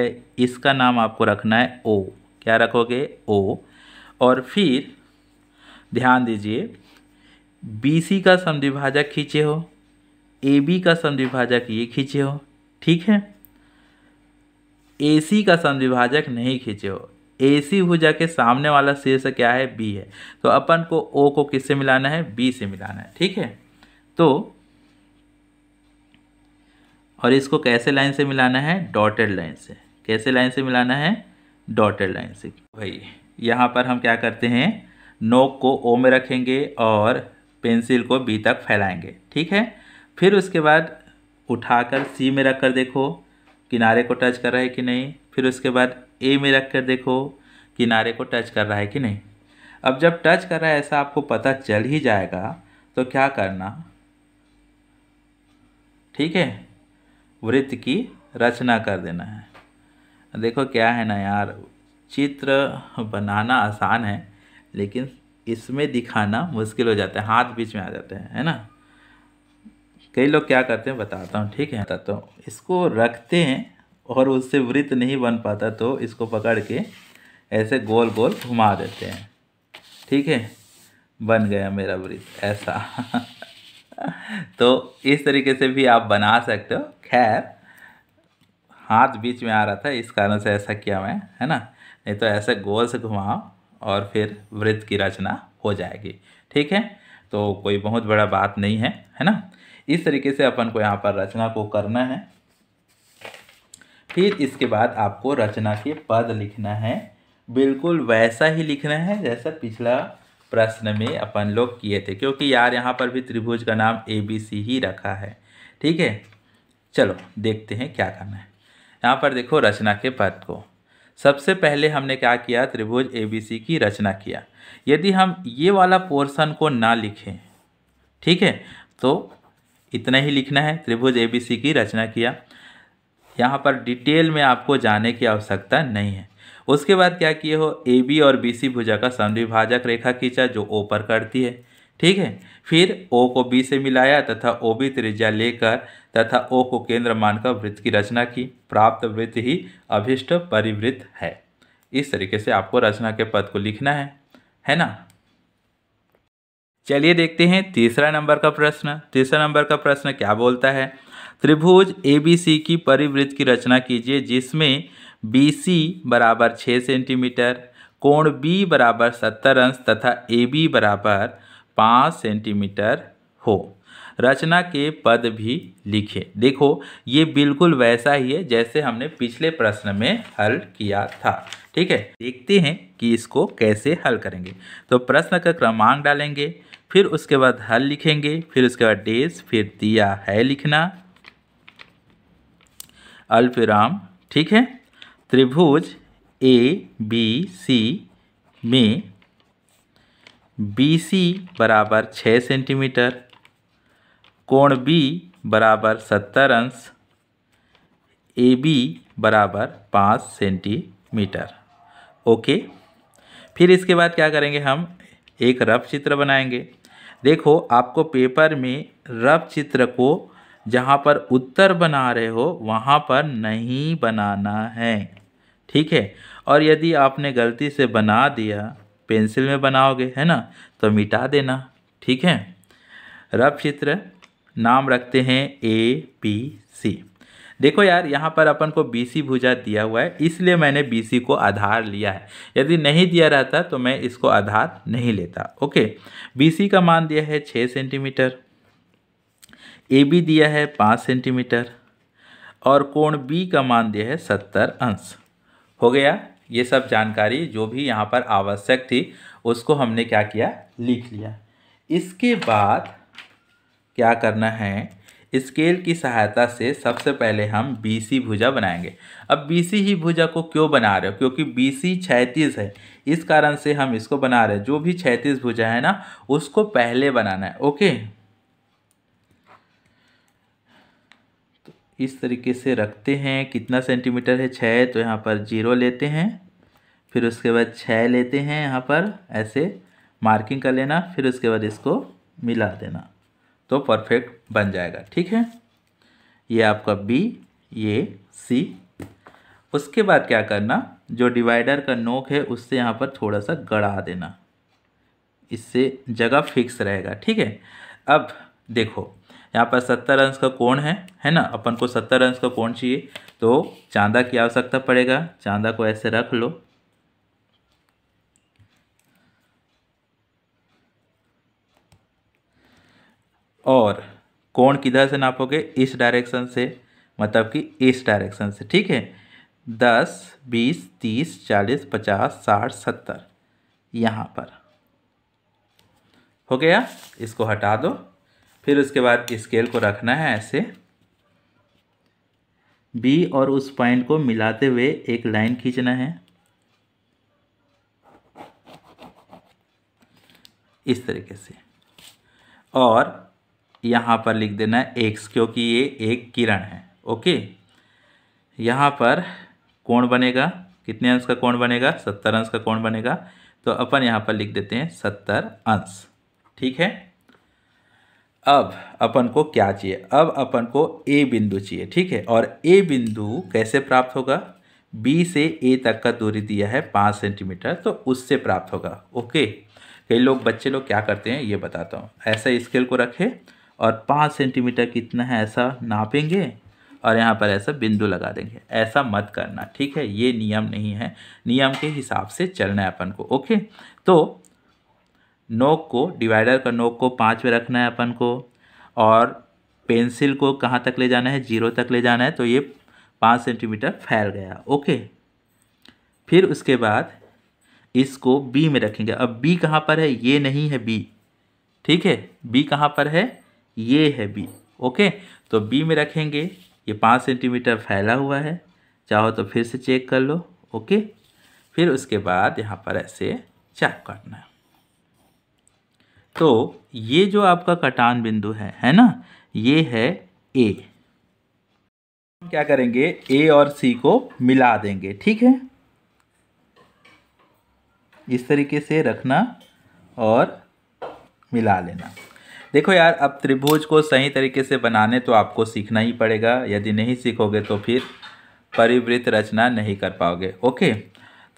इसका नाम आपको रखना है ओ क्या रखोगे ओ और फिर ध्यान दीजिए बी सी का समद्विभाजक खींचे हो ए बी का समद्विभाजक ये खींचे हो ठीक है ए सी का समद्विभाजक नहीं खींचे हो ए सी भुजा के सामने वाला शीर्ष क्या है बी है तो अपन को ओ को किससे मिलाना है बी से मिलाना है ठीक है तो और इसको कैसे लाइन से मिलाना है डॉटेड लाइन से कैसे लाइन से मिलाना है डॉटेड लाइन से भाई यहाँ पर हम क्या करते हैं नोक को ओ में रखेंगे और पेंसिल को बी तक फैलाएंगे ठीक है फिर उसके बाद उठाकर सी में रख कर देखो किनारे को टच कर रहा है कि नहीं फिर उसके बाद ए में रख कर देखो किनारे को टच कर रहा है कि नहीं अब जब टच कर रहा है ऐसा आपको पता चल ही जाएगा तो क्या करना ठीक है वृत्त की रचना कर देना है देखो क्या है ना यार चित्र बनाना आसान है लेकिन इसमें दिखाना मुश्किल हो जाता है हाथ बीच में आ जाते हैं है ना कई लोग क्या करते हैं बताता हूँ ठीक है बताता तो हूँ इसको रखते हैं और उससे वृत्त नहीं बन पाता तो इसको पकड़ के ऐसे गोल गोल घुमा देते हैं ठीक है बन गया मेरा वृत्त ऐसा तो इस तरीके से भी आप बना सकते हो खैर हाथ बीच में आ रहा था इस कारण से ऐसा किया मैं है ना नहीं तो ऐसे गोल से घुमाओ और फिर वृत्त की रचना हो जाएगी ठीक है तो कोई बहुत बड़ा बात नहीं है है ना इस तरीके से अपन को यहाँ पर रचना को करना है फिर इसके बाद आपको रचना के पद लिखना है बिल्कुल वैसा ही लिखना है जैसा पिछला प्रश्न में अपन लोग किए थे क्योंकि यार यहाँ पर भी त्रिभुज का नाम ए बी सी ही रखा है ठीक है चलो देखते हैं क्या करना है यहाँ पर देखो रचना के पद को सबसे पहले हमने क्या किया त्रिभुज ए बी सी की रचना किया यदि हम ये वाला पोर्शन को ना लिखें ठीक है तो इतना ही लिखना है त्रिभुज ए बी सी की रचना किया यहाँ पर डिटेल में आपको जाने की आवश्यकता नहीं है उसके बाद क्या किए हो ए बी और बी सी भुजा का समद्विभाजक रेखा खींचा जो ओ पर करती है ठीक है फिर ओ को बी से मिलाया तथा ओ बी त्रिज्या लेकर तथा ओ को केंद्र मानकर वृत्त की रचना की प्राप्त वृत्त ही अभिष्ट परिवृत्त है इस तरीके से आपको रचना के पद को लिखना है है ना चलिए देखते हैं तीसरा नंबर का प्रश्न तीसरा नंबर का प्रश्न क्या बोलता है त्रिभुज ए बी सी की परिवृत्त की रचना कीजिए जिसमें बी सी बराबर छः सेंटीमीटर कोण बी बराबर सत्तर अंश तथा ए बी बराबर पाँच सेंटीमीटर हो रचना के पद भी लिखे देखो ये बिल्कुल वैसा ही है जैसे हमने पिछले प्रश्न में हल किया था ठीक है देखते हैं कि इसको कैसे हल करेंगे तो प्रश्न का क्रमांक डालेंगे फिर उसके बाद हल लिखेंगे फिर उसके बाद डेज फिर दिया है लिखना अल्पराम ठीक है त्रिभुज ए बी सी में बी सी बराबर छः सेंटीमीटर कोण बी बराबर सत्तर अंश ए बी बराबर पाँच सेंटीमीटर ओके फिर इसके बाद क्या करेंगे हम एक रफ चित्र बनाएंगे देखो आपको पेपर में रफ चित्र को जहाँ पर उत्तर बना रहे हो वहाँ पर नहीं बनाना है ठीक है और यदि आपने गलती से बना दिया पेंसिल में बनाओगे है ना तो मिटा देना ठीक है रफ चित्र नाम रखते हैं ए पी सी देखो यार यहाँ पर अपन को बी सी भुजा दिया हुआ है इसलिए मैंने बी सी को आधार लिया है यदि नहीं दिया रहता तो मैं इसको आधार नहीं लेता ओके बी सी का मान दिया है छः सेंटीमीटर ए बी दिया है पाँच सेंटीमीटर और कोण बी का मान दिया है सत्तर अंश हो गया ये सब जानकारी जो भी यहाँ पर आवश्यक थी उसको हमने क्या किया लिख लिया इसके बाद क्या करना है स्केल की सहायता से सबसे पहले हम बीसी भुजा बनाएंगे अब बीसी ही भुजा को क्यों बना रहे हो क्योंकि बीसी छैतीस है इस कारण से हम इसको बना रहे हैं जो भी छैतीस भुजा है ना उसको पहले बनाना है ओके इस तरीके से रखते हैं कितना सेंटीमीटर है छः तो यहाँ पर जीरो लेते हैं फिर उसके बाद छः लेते हैं यहाँ पर ऐसे मार्किंग कर लेना फिर उसके बाद इसको मिला देना तो परफेक्ट बन जाएगा ठीक है ये आपका बी ये सी उसके बाद क्या करना जो डिवाइडर का नोक है उससे यहाँ पर थोड़ा सा गड़ा देना इससे जगह फिक्स रहेगा ठीक है अब देखो यहाँ पर सत्तर अंश का कोण है है ना अपन को सत्तर अंश का कोण चाहिए तो चांदा की आवश्यकता पड़ेगा चांदा को ऐसे रख लो और कोण किधर से नापोगे इस डायरेक्शन से मतलब कि इस डायरेक्शन से ठीक है दस बीस तीस चालीस पचास साठ सत्तर यहाँ पर हो गया इसको हटा दो फिर उसके बाद स्केल को रखना है ऐसे बी और उस पॉइंट को मिलाते हुए एक लाइन खींचना है इस तरीके से और यहाँ पर लिख देना है एक्स क्योंकि ये एक किरण है ओके यहाँ पर कोण बनेगा कितने अंश का कोण बनेगा सत्तर अंश का कोण बनेगा तो अपन यहाँ पर लिख देते हैं सत्तर अंश ठीक है अब अपन को क्या चाहिए अब अपन को ए बिंदु चाहिए ठीक है और ए बिंदु कैसे प्राप्त होगा बी से ए तक का दूरी दिया है पाँच सेंटीमीटर तो उससे प्राप्त होगा ओके कई लोग बच्चे लोग क्या करते हैं ये बताता हूँ ऐसा स्केल को रखें और पाँच सेंटीमीटर कितना है ऐसा नापेंगे और यहाँ पर ऐसा बिंदु लगा देंगे ऐसा मत करना ठीक है ये नियम नहीं है नियम के हिसाब से चलना है अपन को ओके तो नोक को डिवाइडर का नोक को पाँच में रखना है अपन को और पेंसिल को कहाँ तक ले जाना है जीरो तक ले जाना है तो ये पाँच सेंटीमीटर फैल गया ओके फिर उसके बाद इसको बी में रखेंगे अब बी कहाँ पर है ये नहीं है बी ठीक है बी कहाँ पर है ये है बी ओके तो बी में रखेंगे ये पाँच सेंटीमीटर फैला हुआ है चाहो तो फिर से चेक कर लो ओके फिर उसके बाद यहाँ पर ऐसे चाप काटना है तो ये जो आपका कटान बिंदु है है ना ये है ए क्या करेंगे ए और सी को मिला देंगे ठीक है इस तरीके से रखना और मिला लेना देखो यार अब त्रिभुज को सही तरीके से बनाने तो आपको सीखना ही पड़ेगा यदि नहीं सीखोगे तो फिर परिवृत्त रचना नहीं कर पाओगे ओके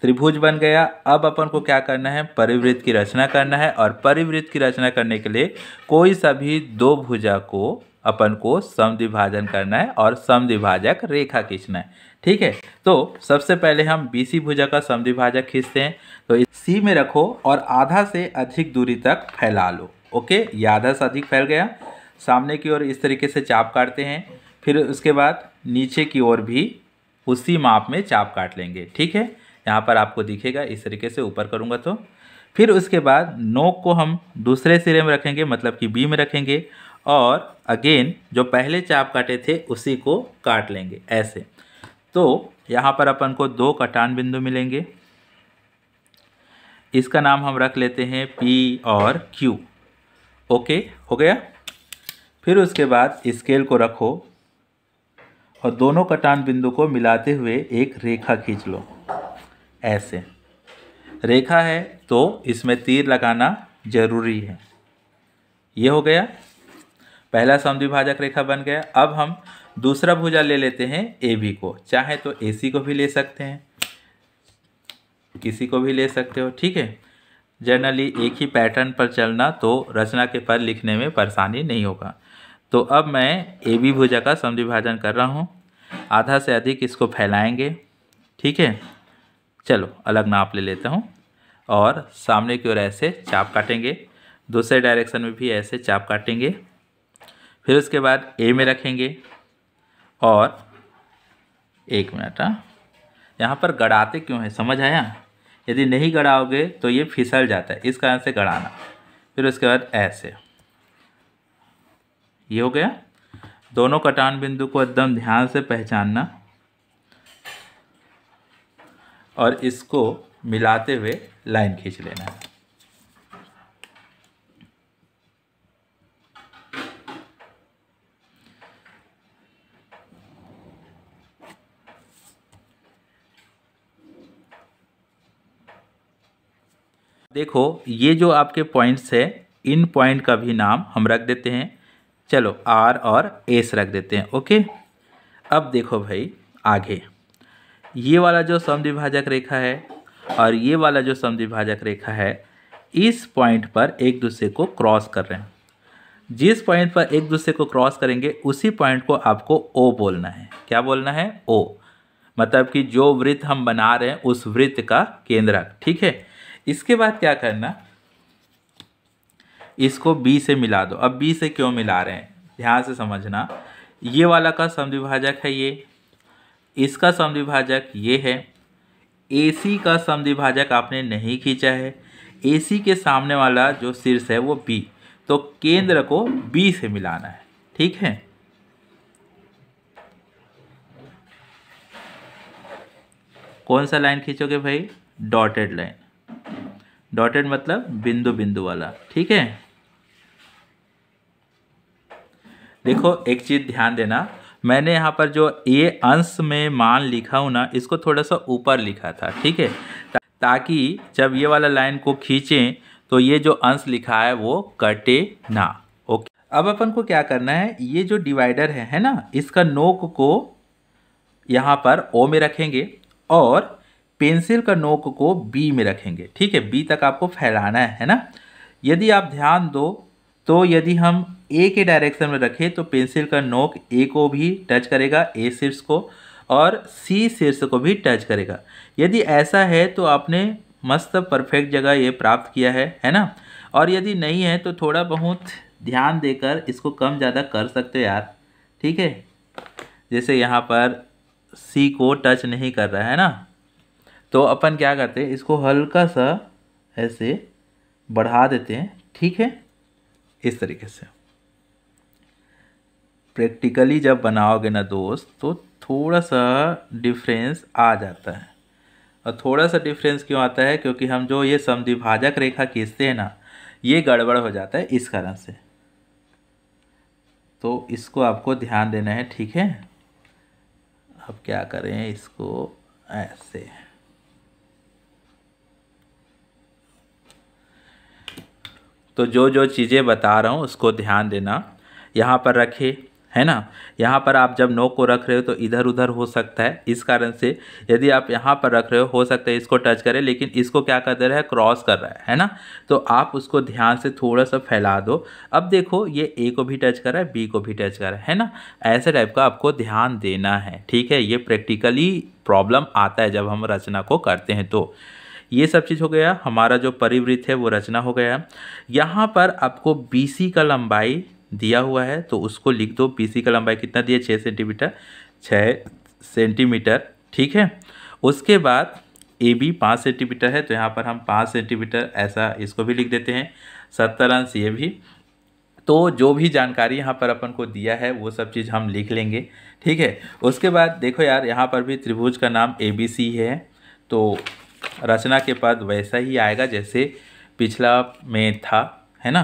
त्रिभुज बन गया अब अपन को क्या करना है परिवृत्त की रचना करना है और परिवृत्त की रचना करने के लिए कोई सभी दो भुजा को अपन को समद्विभाजन करना है और समद्विभाजक रेखा खींचना है ठीक है तो सबसे पहले हम बीसी भुजा का समद्विभाजक खींचते हैं तो सी में रखो और आधा से अधिक दूरी तक फैला लो ओके ये आधा से अधिक फैल गया सामने की ओर इस तरीके से चाप काटते हैं फिर उसके बाद नीचे की ओर भी उसी माप में चाप काट लेंगे ठीक है यहाँ पर आपको दिखेगा इस तरीके से ऊपर करूँगा तो फिर उसके बाद नोक को हम दूसरे सिरे में रखेंगे मतलब कि बी में रखेंगे और अगेन जो पहले चाप काटे थे उसी को काट लेंगे ऐसे तो यहाँ पर अपन को दो कटान बिंदु मिलेंगे इसका नाम हम रख लेते हैं पी और क्यू ओके हो गया फिर उसके बाद स्केल को रखो और दोनों कटान बिंदु को मिलाते हुए एक रेखा खींच लो ऐसे रेखा है तो इसमें तीर लगाना जरूरी है ये हो गया पहला समद्विभाजक रेखा बन गया अब हम दूसरा भुजा ले लेते हैं ए बी को चाहे तो ए सी को भी ले सकते हैं किसी को भी ले सकते हो ठीक है जनरली एक ही पैटर्न पर चलना तो रचना के पद लिखने में परेशानी नहीं होगा तो अब मैं ए बी भुजा का समद्विभाजन कर रहा हूँ आधा से अधिक इसको फैलाएंगे ठीक है चलो अलग नाप ले लेता हूँ और सामने की ओर ऐसे चाप काटेंगे दूसरे डायरेक्शन में भी ऐसे चाप काटेंगे फिर उसके बाद ए में रखेंगे और एक मिनट हाँ यहाँ पर गड़ाते क्यों हैं समझ आया यदि नहीं गड़ाओगे तो ये फिसल जाता है इस कारण से गड़ाना फिर उसके बाद ऐसे ये हो गया दोनों कटान बिंदु को एकदम ध्यान से पहचानना और इसको मिलाते हुए लाइन खींच लेना है देखो ये जो आपके पॉइंट्स है इन पॉइंट का भी नाम हम रख देते हैं चलो आर और एस रख देते हैं ओके अब देखो भाई आगे ये वाला जो समद्विभाजक रेखा है और ये वाला जो समद्विभाजक रेखा है इस पॉइंट पर एक दूसरे को क्रॉस कर रहे हैं जिस पॉइंट पर एक दूसरे को क्रॉस करेंगे उसी पॉइंट को आपको ओ बोलना है क्या बोलना है ओ मतलब कि जो वृत्त हम बना रहे हैं उस वृत्त का केंद्रक ठीक है इसके बाद क्या करना इसको बी से मिला दो अब बी से क्यों मिला रहे हैं ध्यान से समझना ये वाला का समद्विभाजक है ये इसका समद्विभाजक ये है एसी का समद्विभाजक आपने नहीं खींचा है एसी के सामने वाला जो शीर्ष है वो बी तो केंद्र को बी से मिलाना है ठीक है कौन सा लाइन खींचोगे भाई डॉटेड लाइन डॉटेड मतलब बिंदु बिंदु वाला ठीक है देखो एक चीज़ ध्यान देना मैंने यहाँ पर जो ए अंश में मान लिखा हूँ ना इसको थोड़ा सा ऊपर लिखा था ठीक है ताकि जब ये वाला लाइन को खींचें तो ये जो अंश लिखा है वो कटे ना ओके अब अपन को क्या करना है ये जो डिवाइडर है है ना इसका नोक को यहाँ पर ओ में रखेंगे और पेंसिल का नोक को बी में रखेंगे ठीक है बी तक आपको फैलाना है, है ना यदि आप ध्यान दो तो यदि हम ए के डायरेक्शन में रखें तो पेंसिल का नोक ए को भी टच करेगा ए शीर्ष को और सी शीर्ष को भी टच करेगा यदि ऐसा है तो आपने मस्त परफेक्ट जगह ये प्राप्त किया है है ना और यदि नहीं है तो थोड़ा बहुत ध्यान देकर इसको कम ज़्यादा कर सकते हो यार ठीक है जैसे यहाँ पर सी को टच नहीं कर रहा है ना तो अपन क्या करते हैं इसको हल्का सा ऐसे बढ़ा देते हैं ठीक है इस तरीके से प्रैक्टिकली जब बनाओगे ना दोस्त तो थोड़ा सा डिफरेंस आ जाता है और थोड़ा सा डिफरेंस क्यों आता है क्योंकि हम जो ये समद्विभाजक रेखा खींचते हैं ना ये गड़बड़ हो जाता है इस कारण से तो इसको आपको ध्यान देना है ठीक है अब क्या करें इसको ऐसे तो जो जो चीज़ें बता रहा हूँ उसको ध्यान देना यहाँ पर रखे है ना यहाँ पर आप जब नोक को रख रहे हो तो इधर उधर हो सकता है इस कारण से यदि आप यहाँ पर रख रहे हो हो सकता है इसको टच करें लेकिन इसको क्या कर दे रहा है क्रॉस कर रहा है है ना तो आप उसको ध्यान से थोड़ा सा फैला दो अब देखो ये ए को भी टच कर रहा है बी को भी टच कर रहा है है ना ऐसे टाइप का आपको ध्यान देना है ठीक है ये प्रैक्टिकली प्रॉब्लम आता है जब हम रचना को करते हैं तो ये सब चीज़ हो गया हमारा जो परिवृत्त है वो रचना हो गया यहाँ पर आपको बी का लंबाई दिया हुआ है तो उसको लिख दो बी का लंबाई कितना दिया छः सेंटीमीटर छः सेंटीमीटर ठीक है उसके बाद ए बी पाँच सेंटीमीटर है तो यहाँ पर हम पाँच सेंटीमीटर ऐसा इसको भी लिख देते हैं सत्तर अंश ये भी तो जो भी जानकारी यहाँ पर अपन को दिया है वो सब चीज़ हम लिख लेंगे ठीक है उसके बाद देखो यार यहाँ पर भी त्रिभुज का नाम ए बी सी है तो रचना के पद वैसा ही आएगा जैसे पिछला में था है ना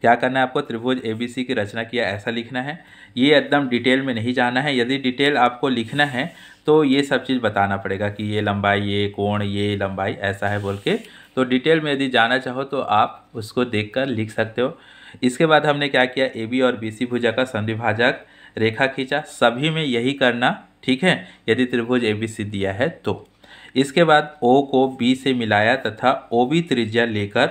क्या करना है आपको त्रिभुज एबीसी की रचना किया ऐसा लिखना है ये एकदम डिटेल में नहीं जाना है यदि डिटेल आपको लिखना है तो ये सब चीज़ बताना पड़ेगा कि ये लंबाई ये कोण ये लंबाई ऐसा है बोल के तो डिटेल में यदि जाना चाहो तो आप उसको देख कर लिख सकते हो इसके बाद हमने क्या किया ए बी और बी सी भुजा का संधिभाजक रेखा खींचा सभी में यही करना ठीक है यदि त्रिभुज ए बी सी दिया है तो इसके बाद ओ को बी से मिलाया तथा ओ बी त्रिज्या लेकर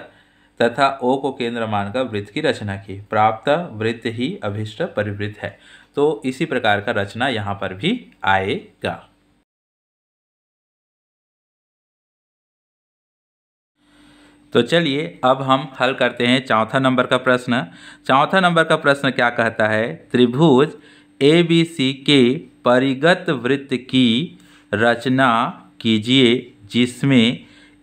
तथा ओ को केंद्र मानकर वृत्त की रचना की प्राप्त वृत्त ही अभिष्ट परिवृत्त है तो इसी प्रकार का रचना यहाँ पर भी आएगा तो चलिए अब हम हल करते हैं चौथा नंबर का प्रश्न चौथा नंबर का प्रश्न क्या कहता है त्रिभुज ए बी सी के परिगत वृत्त की रचना कीजिए जिसमें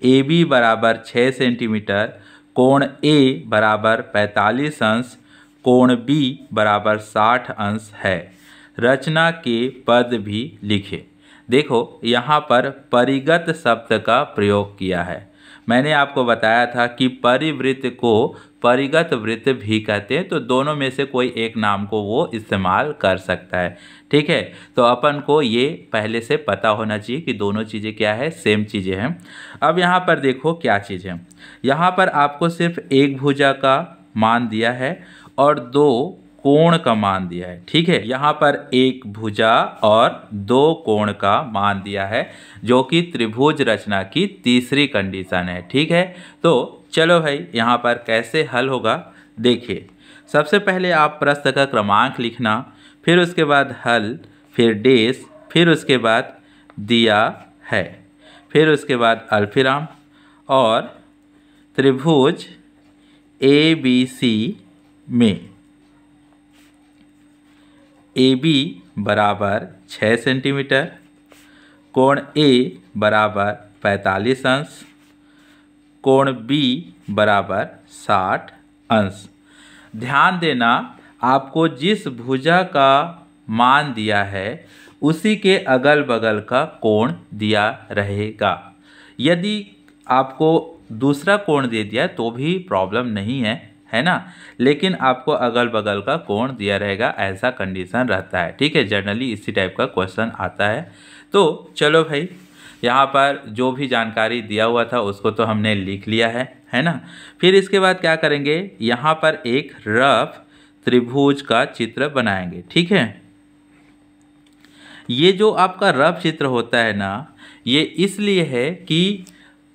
ए बी बराबर छः सेंटीमीटर कोण ए बराबर पैंतालीस अंश कोण बी बराबर साठ अंश है रचना के पद भी लिखे देखो यहाँ पर परिगत शब्द का प्रयोग किया है मैंने आपको बताया था कि परिवृत्त को परिगत वृत्त भी कहते हैं तो दोनों में से कोई एक नाम को वो इस्तेमाल कर सकता है ठीक है तो अपन को ये पहले से पता होना चाहिए कि दोनों चीज़ें क्या है सेम चीज़ें हैं अब यहाँ पर देखो क्या चीज़ है यहाँ पर आपको सिर्फ एक भुजा का मान दिया है और दो कोण का मान दिया है ठीक है यहाँ पर एक भुजा और दो कोण का मान दिया है जो कि त्रिभुज रचना की तीसरी कंडीशन है ठीक है तो चलो भाई यहाँ पर कैसे हल होगा देखिए सबसे पहले आप प्रश्न का क्रमांक लिखना फिर उसके बाद हल फिर डेस फिर उसके बाद दिया है फिर उसके बाद अल्फिराम और त्रिभुज ए बी सी में ए बी बराबर छः सेंटीमीटर कोण ए बराबर पैंतालीस अंश कोण बी बराबर साठ अंश ध्यान देना आपको जिस भुजा का मान दिया है उसी के अगल बगल का कोण दिया रहेगा यदि आपको दूसरा कोण दे दिया तो भी प्रॉब्लम नहीं है है ना लेकिन आपको अगल बगल का कोण दिया रहेगा ऐसा कंडीशन रहता है ठीक है जनरली इसी टाइप का क्वेश्चन आता है तो चलो भाई यहाँ पर जो भी जानकारी दिया हुआ था उसको तो हमने लिख लिया है है ना फिर इसके बाद क्या करेंगे यहाँ पर एक रफ त्रिभुज का चित्र बनाएंगे ठीक है ये जो आपका रफ चित्र होता है ना ये इसलिए है कि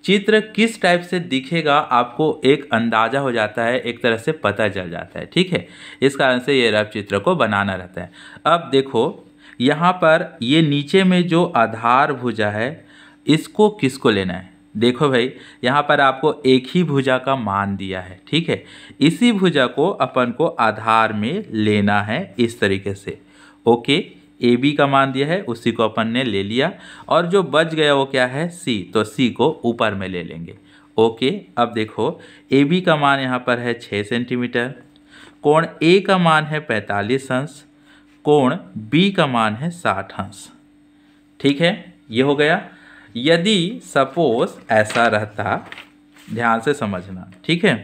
चित्र किस टाइप से दिखेगा आपको एक अंदाज़ा हो जाता है एक तरह से पता चल जाता है ठीक है इस कारण से ये रफ चित्र को बनाना रहता है अब देखो यहाँ पर ये नीचे में जो आधार भुजा है इसको किसको लेना है देखो भाई यहाँ पर आपको एक ही भुजा का मान दिया है ठीक है इसी भुजा को अपन को आधार में लेना है इस तरीके से ओके ए बी का मान दिया है उसी को अपन ने ले लिया और जो बच गया वो क्या है सी तो सी को ऊपर में ले लेंगे ओके अब देखो ए बी का मान यहाँ पर है छः सेंटीमीटर कोण ए का मान है पैंतालीस अंश कोण बी का मान है साठ अंश ठीक है ये हो गया यदि सपोज ऐसा रहता ध्यान से समझना ठीक है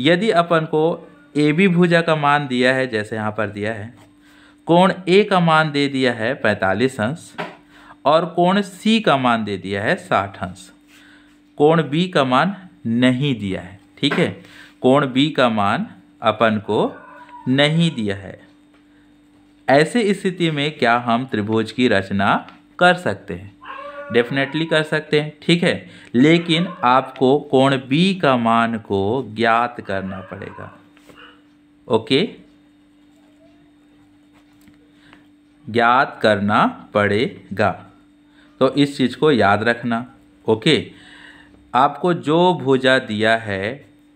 यदि अपन को ए बी भुजा का मान दिया है जैसे यहाँ पर दिया है कोण ए का मान दे दिया है पैंतालीस अंश और कोण सी का मान दे दिया है साठ अंश कोण बी का मान नहीं दिया है ठीक है कोण बी का मान अपन को नहीं दिया है ऐसे स्थिति में क्या हम त्रिभुज की रचना कर सकते हैं डेफिनेटली कर सकते हैं ठीक है लेकिन आपको कोण बी का मान को ज्ञात करना पड़ेगा ओके ज्ञात करना पड़ेगा तो इस चीज़ को याद रखना ओके आपको जो भुजा दिया है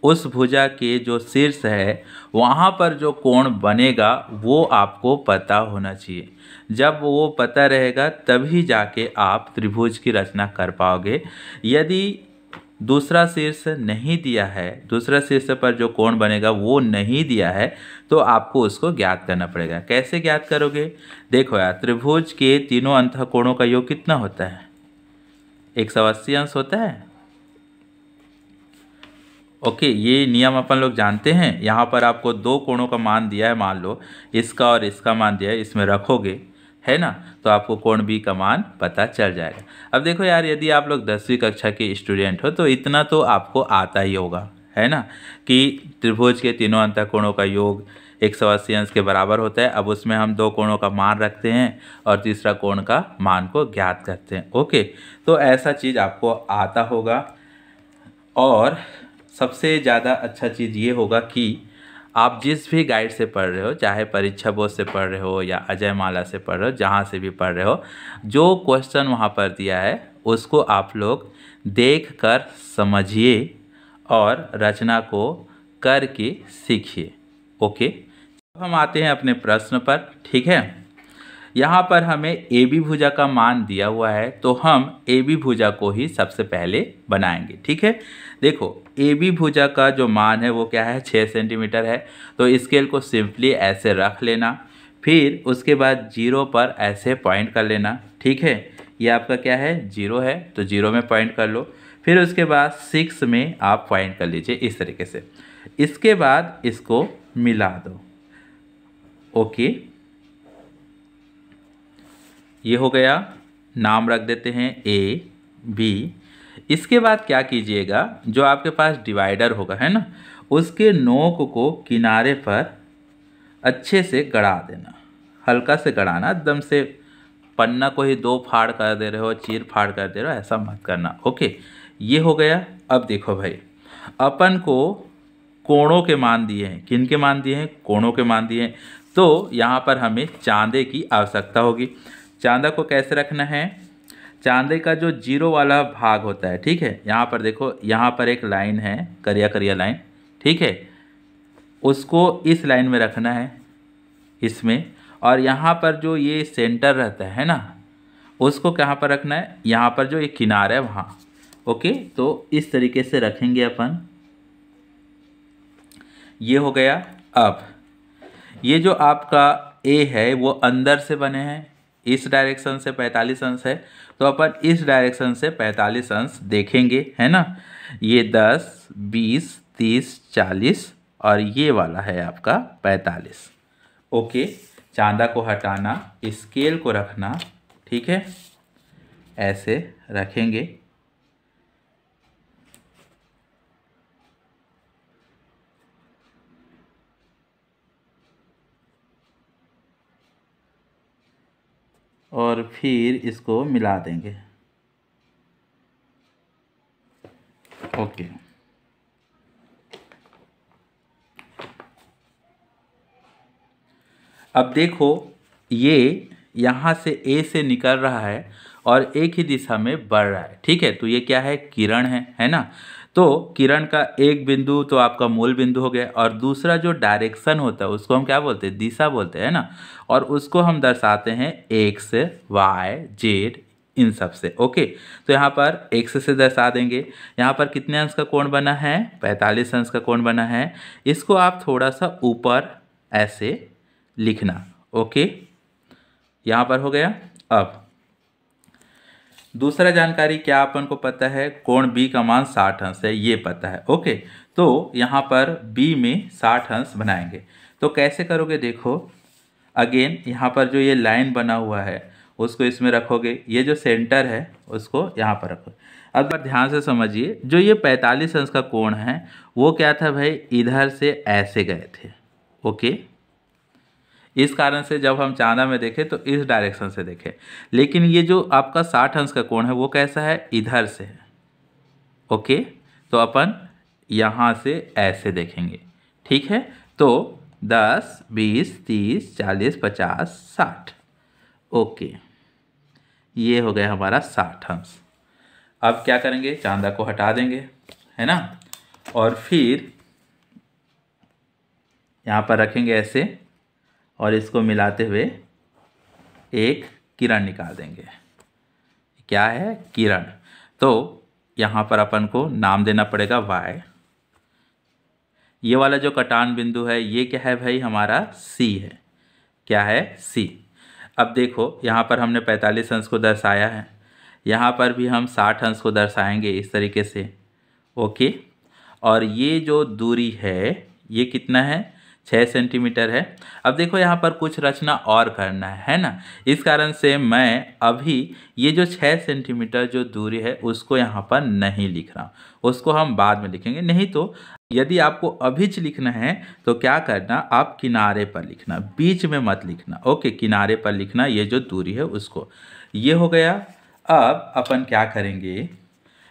उस भुजा के जो शीर्ष है वहाँ पर जो कोण बनेगा वो आपको पता होना चाहिए जब वो पता रहेगा तभी जाके आप त्रिभुज की रचना कर पाओगे यदि दूसरा शीर्ष नहीं दिया है दूसरा शीर्ष पर जो कोण बनेगा वो नहीं दिया है तो आपको उसको ज्ञात करना पड़ेगा कैसे ज्ञात करोगे देखो यार त्रिभुज के तीनों अंत कोणों का योग कितना होता है एक सौ अस्सी अंश होता है ओके ये नियम अपन लोग जानते हैं यहाँ पर आपको दो कोणों का मान दिया है मान लो इसका और इसका मान दिया है इसमें रखोगे है ना तो आपको कोण बी का मान पता चल जाएगा अब देखो यार यदि आप लोग दसवीं कक्षा के स्टूडेंट हो तो इतना तो आपको आता ही होगा है ना कि त्रिभुज के तीनों अंत कोणों का योग एक सौ अस्सी अंश के बराबर होता है अब उसमें हम दो कोणों का मान रखते हैं और तीसरा कोण का मान को ज्ञात करते हैं ओके तो ऐसा चीज़ आपको आता होगा और सबसे ज़्यादा अच्छा चीज़ ये होगा कि आप जिस भी गाइड से पढ़ रहे हो चाहे परीक्षा बोर्ड से पढ़ रहे हो या अजय माला से पढ़ रहे हो जहाँ से भी पढ़ रहे हो जो क्वेश्चन वहाँ पर दिया है उसको आप लोग देख कर समझिए और रचना को करके सीखिए ओके हम आते हैं अपने प्रश्न पर ठीक है यहाँ पर हमें ए बी भुजा का मान दिया हुआ है तो हम ए बी भुजा को ही सबसे पहले बनाएंगे ठीक है देखो ए बी भुजा का जो मान है वो क्या है छः सेंटीमीटर है तो स्केल को सिंपली ऐसे रख लेना फिर उसके बाद जीरो पर ऐसे पॉइंट कर लेना ठीक है ये आपका क्या है जीरो है तो जीरो में पॉइंट कर लो फिर उसके बाद सिक्स में आप पॉइंट कर लीजिए इस तरीके से इसके बाद इसको मिला दो ओके ये हो गया नाम रख देते हैं ए बी इसके बाद क्या कीजिएगा जो आपके पास डिवाइडर होगा है ना उसके नोक को किनारे पर अच्छे से गड़ा देना हल्का से गड़ाना एकदम से पन्ना को ही दो फाड़ कर दे रहे हो चीर फाड़ कर दे रहे हो ऐसा मत करना ओके ये हो गया अब देखो भाई अपन को कोणों के मान दिए हैं किन के मान दिए हैं कोणों के मान दिए हैं तो यहाँ पर हमें चांदे की आवश्यकता होगी चांदा को कैसे रखना है चांदे का जो जीरो वाला भाग होता है ठीक है यहाँ पर देखो यहाँ पर एक लाइन है करिया करिया लाइन ठीक है उसको इस लाइन में रखना है इसमें और यहाँ पर जो ये सेंटर रहता है ना उसको कहाँ पर रखना है यहाँ पर जो ये किनार है वहाँ ओके तो इस तरीके से रखेंगे अपन ये हो गया अब ये जो आपका ए है वो अंदर से बने हैं इस डायरेक्शन से 45 अंश है तो अपन इस डायरेक्शन से पैंतालीस अंश देखेंगे है ना ये दस बीस तीस चालीस और ये वाला है आपका पैंतालीस ओके चांदा को हटाना स्केल को रखना ठीक है ऐसे रखेंगे और फिर इसको मिला देंगे ओके अब देखो ये यहाँ से ए से निकल रहा है और एक ही दिशा में बढ़ रहा है ठीक है तो ये क्या है किरण है है ना तो किरण का एक बिंदु तो आपका मूल बिंदु हो गया और दूसरा जो डायरेक्शन होता है उसको हम क्या बोलते हैं दिशा बोलते हैं ना और उसको हम दर्शाते हैं एक्स वाई जेड इन सब से ओके तो यहाँ पर एक्स से दर्शा देंगे यहाँ पर कितने अंश का कोण बना है पैंतालीस अंश का कोण बना है इसको आप थोड़ा सा ऊपर ऐसे लिखना ओके यहाँ पर हो गया अब दूसरा जानकारी क्या अपन को पता है कोण बी का मान साठ अंश है ये पता है ओके तो यहाँ पर बी में साठ अंश बनाएंगे तो कैसे करोगे देखो अगेन यहाँ पर जो ये लाइन बना हुआ है उसको इसमें रखोगे ये जो सेंटर है उसको यहाँ पर रखोगे अब ध्यान से समझिए जो ये पैंतालीस अंश का कोण है वो क्या था भाई इधर से ऐसे गए थे ओके इस कारण से जब हम चांदा में देखें तो इस डायरेक्शन से देखें लेकिन ये जो आपका साठ अंश का कोण है वो कैसा है इधर से है ओके तो अपन यहाँ से ऐसे देखेंगे ठीक है तो दस बीस तीस चालीस पचास साठ ओके ये हो गया हमारा साठ अंश अब क्या करेंगे चांदा को हटा देंगे है ना और फिर यहाँ पर रखेंगे ऐसे और इसको मिलाते हुए एक किरण निकाल देंगे क्या है किरण तो यहाँ पर अपन को नाम देना पड़ेगा वाई ये वाला जो कटान बिंदु है ये क्या है भाई हमारा सी है क्या है सी अब देखो यहाँ पर हमने 45 अंश को दर्शाया है यहाँ पर भी हम 60 अंश को दर्शाएंगे इस तरीके से ओके और ये जो दूरी है ये कितना है छः सेंटीमीटर है अब देखो यहाँ पर कुछ रचना और करना है है ना इस कारण से मैं अभी ये जो छः सेंटीमीटर जो दूरी है उसको यहाँ पर नहीं लिख रहा उसको हम बाद में लिखेंगे नहीं तो यदि आपको अभी लिखना है तो क्या करना आप किनारे पर लिखना बीच में मत लिखना ओके किनारे पर लिखना ये जो दूरी है उसको ये हो गया अब अपन क्या करेंगे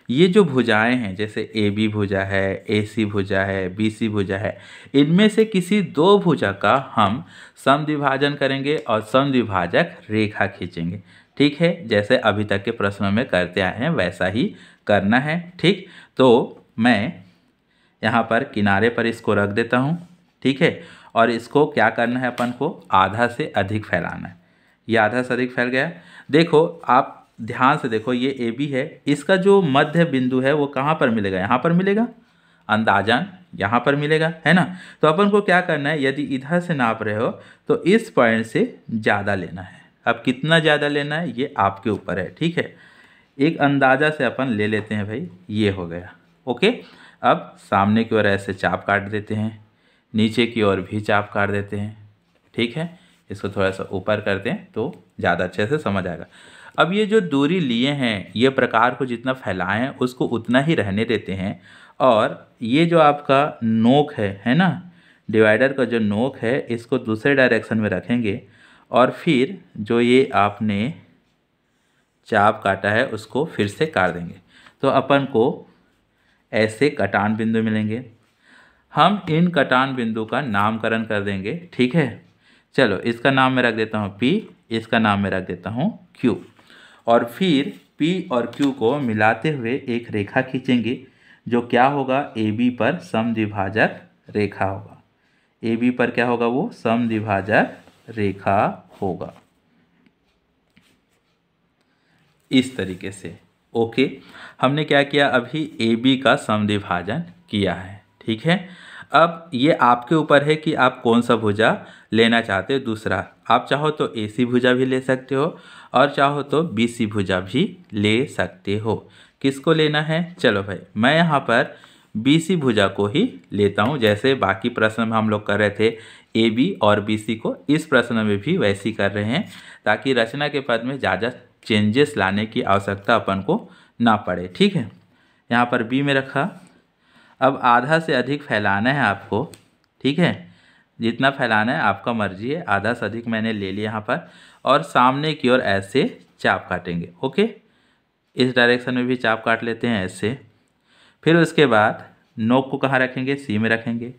ये जो भुजाएं हैं जैसे ए बी भुजा है ए सी भुजा है बी सी भुजा है इनमें से किसी दो भुजा का हम समद्विभाजन करेंगे और समद्विभाजक रेखा खींचेंगे ठीक है जैसे अभी तक के प्रश्नों में करते आए हैं वैसा ही करना है ठीक तो मैं यहाँ पर किनारे पर इसको रख देता हूँ ठीक है और इसको क्या करना है अपन को आधा से अधिक फैलाना है ये आधा से अधिक फैल गया देखो आप ध्यान से देखो ये ए बी है इसका जो मध्य बिंदु है वो कहाँ पर मिलेगा यहाँ पर मिलेगा अंदाजन यहाँ पर मिलेगा है ना तो अपन को क्या करना है यदि इधर से नाप रहे हो तो इस पॉइंट से ज़्यादा लेना है अब कितना ज़्यादा लेना है ये आपके ऊपर है ठीक है एक अंदाज़ा से अपन ले लेते हैं भाई ये हो गया ओके अब सामने की ओर ऐसे चाप काट देते हैं नीचे की ओर भी चाप काट देते हैं ठीक है इसको थोड़ा सा ऊपर करते हैं तो ज़्यादा अच्छे से समझ आएगा अब ये जो दूरी लिए हैं ये प्रकार को जितना फैलाएं उसको उतना ही रहने देते हैं और ये जो आपका नोक है है ना डिवाइडर का जो नोक है इसको दूसरे डायरेक्शन में रखेंगे और फिर जो ये आपने चाप काटा है उसको फिर से काट देंगे तो अपन को ऐसे कटान बिंदु मिलेंगे हम इन कटान बिंदु का नामकरण कर देंगे ठीक है चलो इसका नाम मैं रख देता हूँ पी इसका नाम मैं रख देता हूँ क्यू और फिर P और Q को मिलाते हुए एक रेखा खींचेंगे जो क्या होगा ए बी पर समद्विभाजक रेखा होगा ए बी पर क्या होगा वो समद्विभाजक रेखा होगा इस तरीके से ओके हमने क्या किया अभी ए बी का समद्विभाजन किया है ठीक है अब ये आपके ऊपर है कि आप कौन सा भुजा लेना चाहते हो दूसरा आप चाहो तो ए सी भुजा भी ले सकते हो और चाहो तो बीसी भुजा भी ले सकते हो किसको लेना है चलो भाई मैं यहाँ पर बीसी भुजा को ही लेता हूँ जैसे बाकी प्रश्न में हम लोग कर रहे थे ए बी और बी सी को इस प्रश्न में भी वैसी कर रहे हैं ताकि रचना के पद में ज़्यादा चेंजेस लाने की आवश्यकता अपन को ना पड़े ठीक है यहाँ पर बी में रखा अब आधा से अधिक फैलाना है आपको ठीक है जितना फैलाना है आपका मर्जी है आधा से अधिक मैंने ले लिया यहाँ पर और सामने की ओर ऐसे चाप काटेंगे ओके इस डायरेक्शन में भी चाप काट लेते हैं ऐसे फिर उसके बाद नोक को कहाँ रखेंगे सी में रखेंगे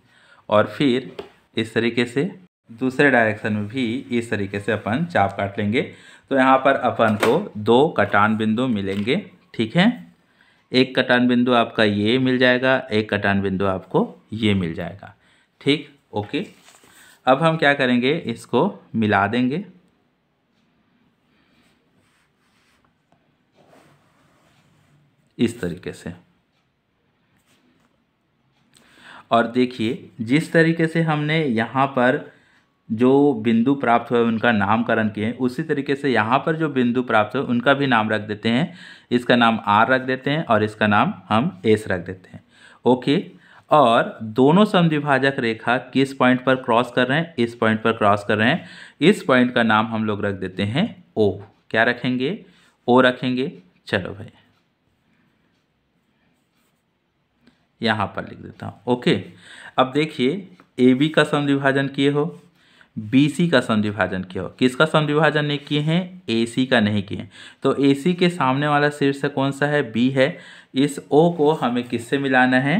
और फिर इस तरीके से दूसरे डायरेक्शन में भी इस तरीके से अपन चाप काट लेंगे तो यहाँ पर अपन को दो कटान बिंदु मिलेंगे ठीक है एक कटान बिंदु आपका ये मिल जाएगा एक कटान बिंदु आपको ये मिल जाएगा ठीक ओके अब हम क्या करेंगे इसको मिला देंगे इस तरीके से और देखिए जिस तरीके से हमने यहाँ पर जो बिंदु प्राप्त हुए उनका नामकरण किए उसी तरीके से यहाँ पर जो बिंदु प्राप्त हुए उनका भी नाम रख देते हैं इसका नाम आर रख देते हैं और इसका नाम हम एस रख देते हैं ओके और दोनों समद्विभाजक रेखा किस पॉइंट पर क्रॉस कर रहे हैं इस पॉइंट पर क्रॉस कर रहे हैं इस पॉइंट का नाम हम लोग रख देते हैं ओ क्या रखेंगे ओ रखेंगे चलो भाई यहाँ पर लिख देता हूँ ओके अब देखिए ए बी का सम विभाजन किए हो बी सी का सम विभाजन किया हो किसका सम विभाजन नहीं किए हैं ए सी का नहीं किए हैं तो ए सी के सामने वाला शीर्ष कौन सा है बी है इस ओ को हमें किससे मिलाना है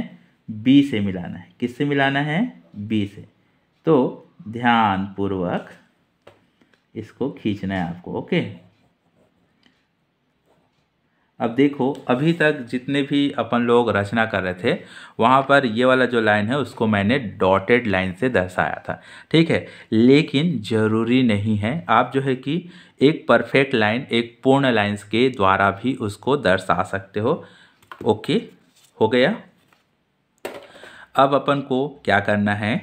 बी से मिलाना है किससे मिलाना है बी से तो ध्यानपूर्वक इसको खींचना है आपको ओके अब देखो अभी तक जितने भी अपन लोग रचना कर रहे थे वहाँ पर ये वाला जो लाइन है उसको मैंने डॉटेड लाइन से दर्शाया था ठीक है लेकिन ज़रूरी नहीं है आप जो है कि एक परफेक्ट लाइन एक पूर्ण लाइन्स के द्वारा भी उसको दर्शा सकते हो ओके हो गया अब अपन को क्या करना है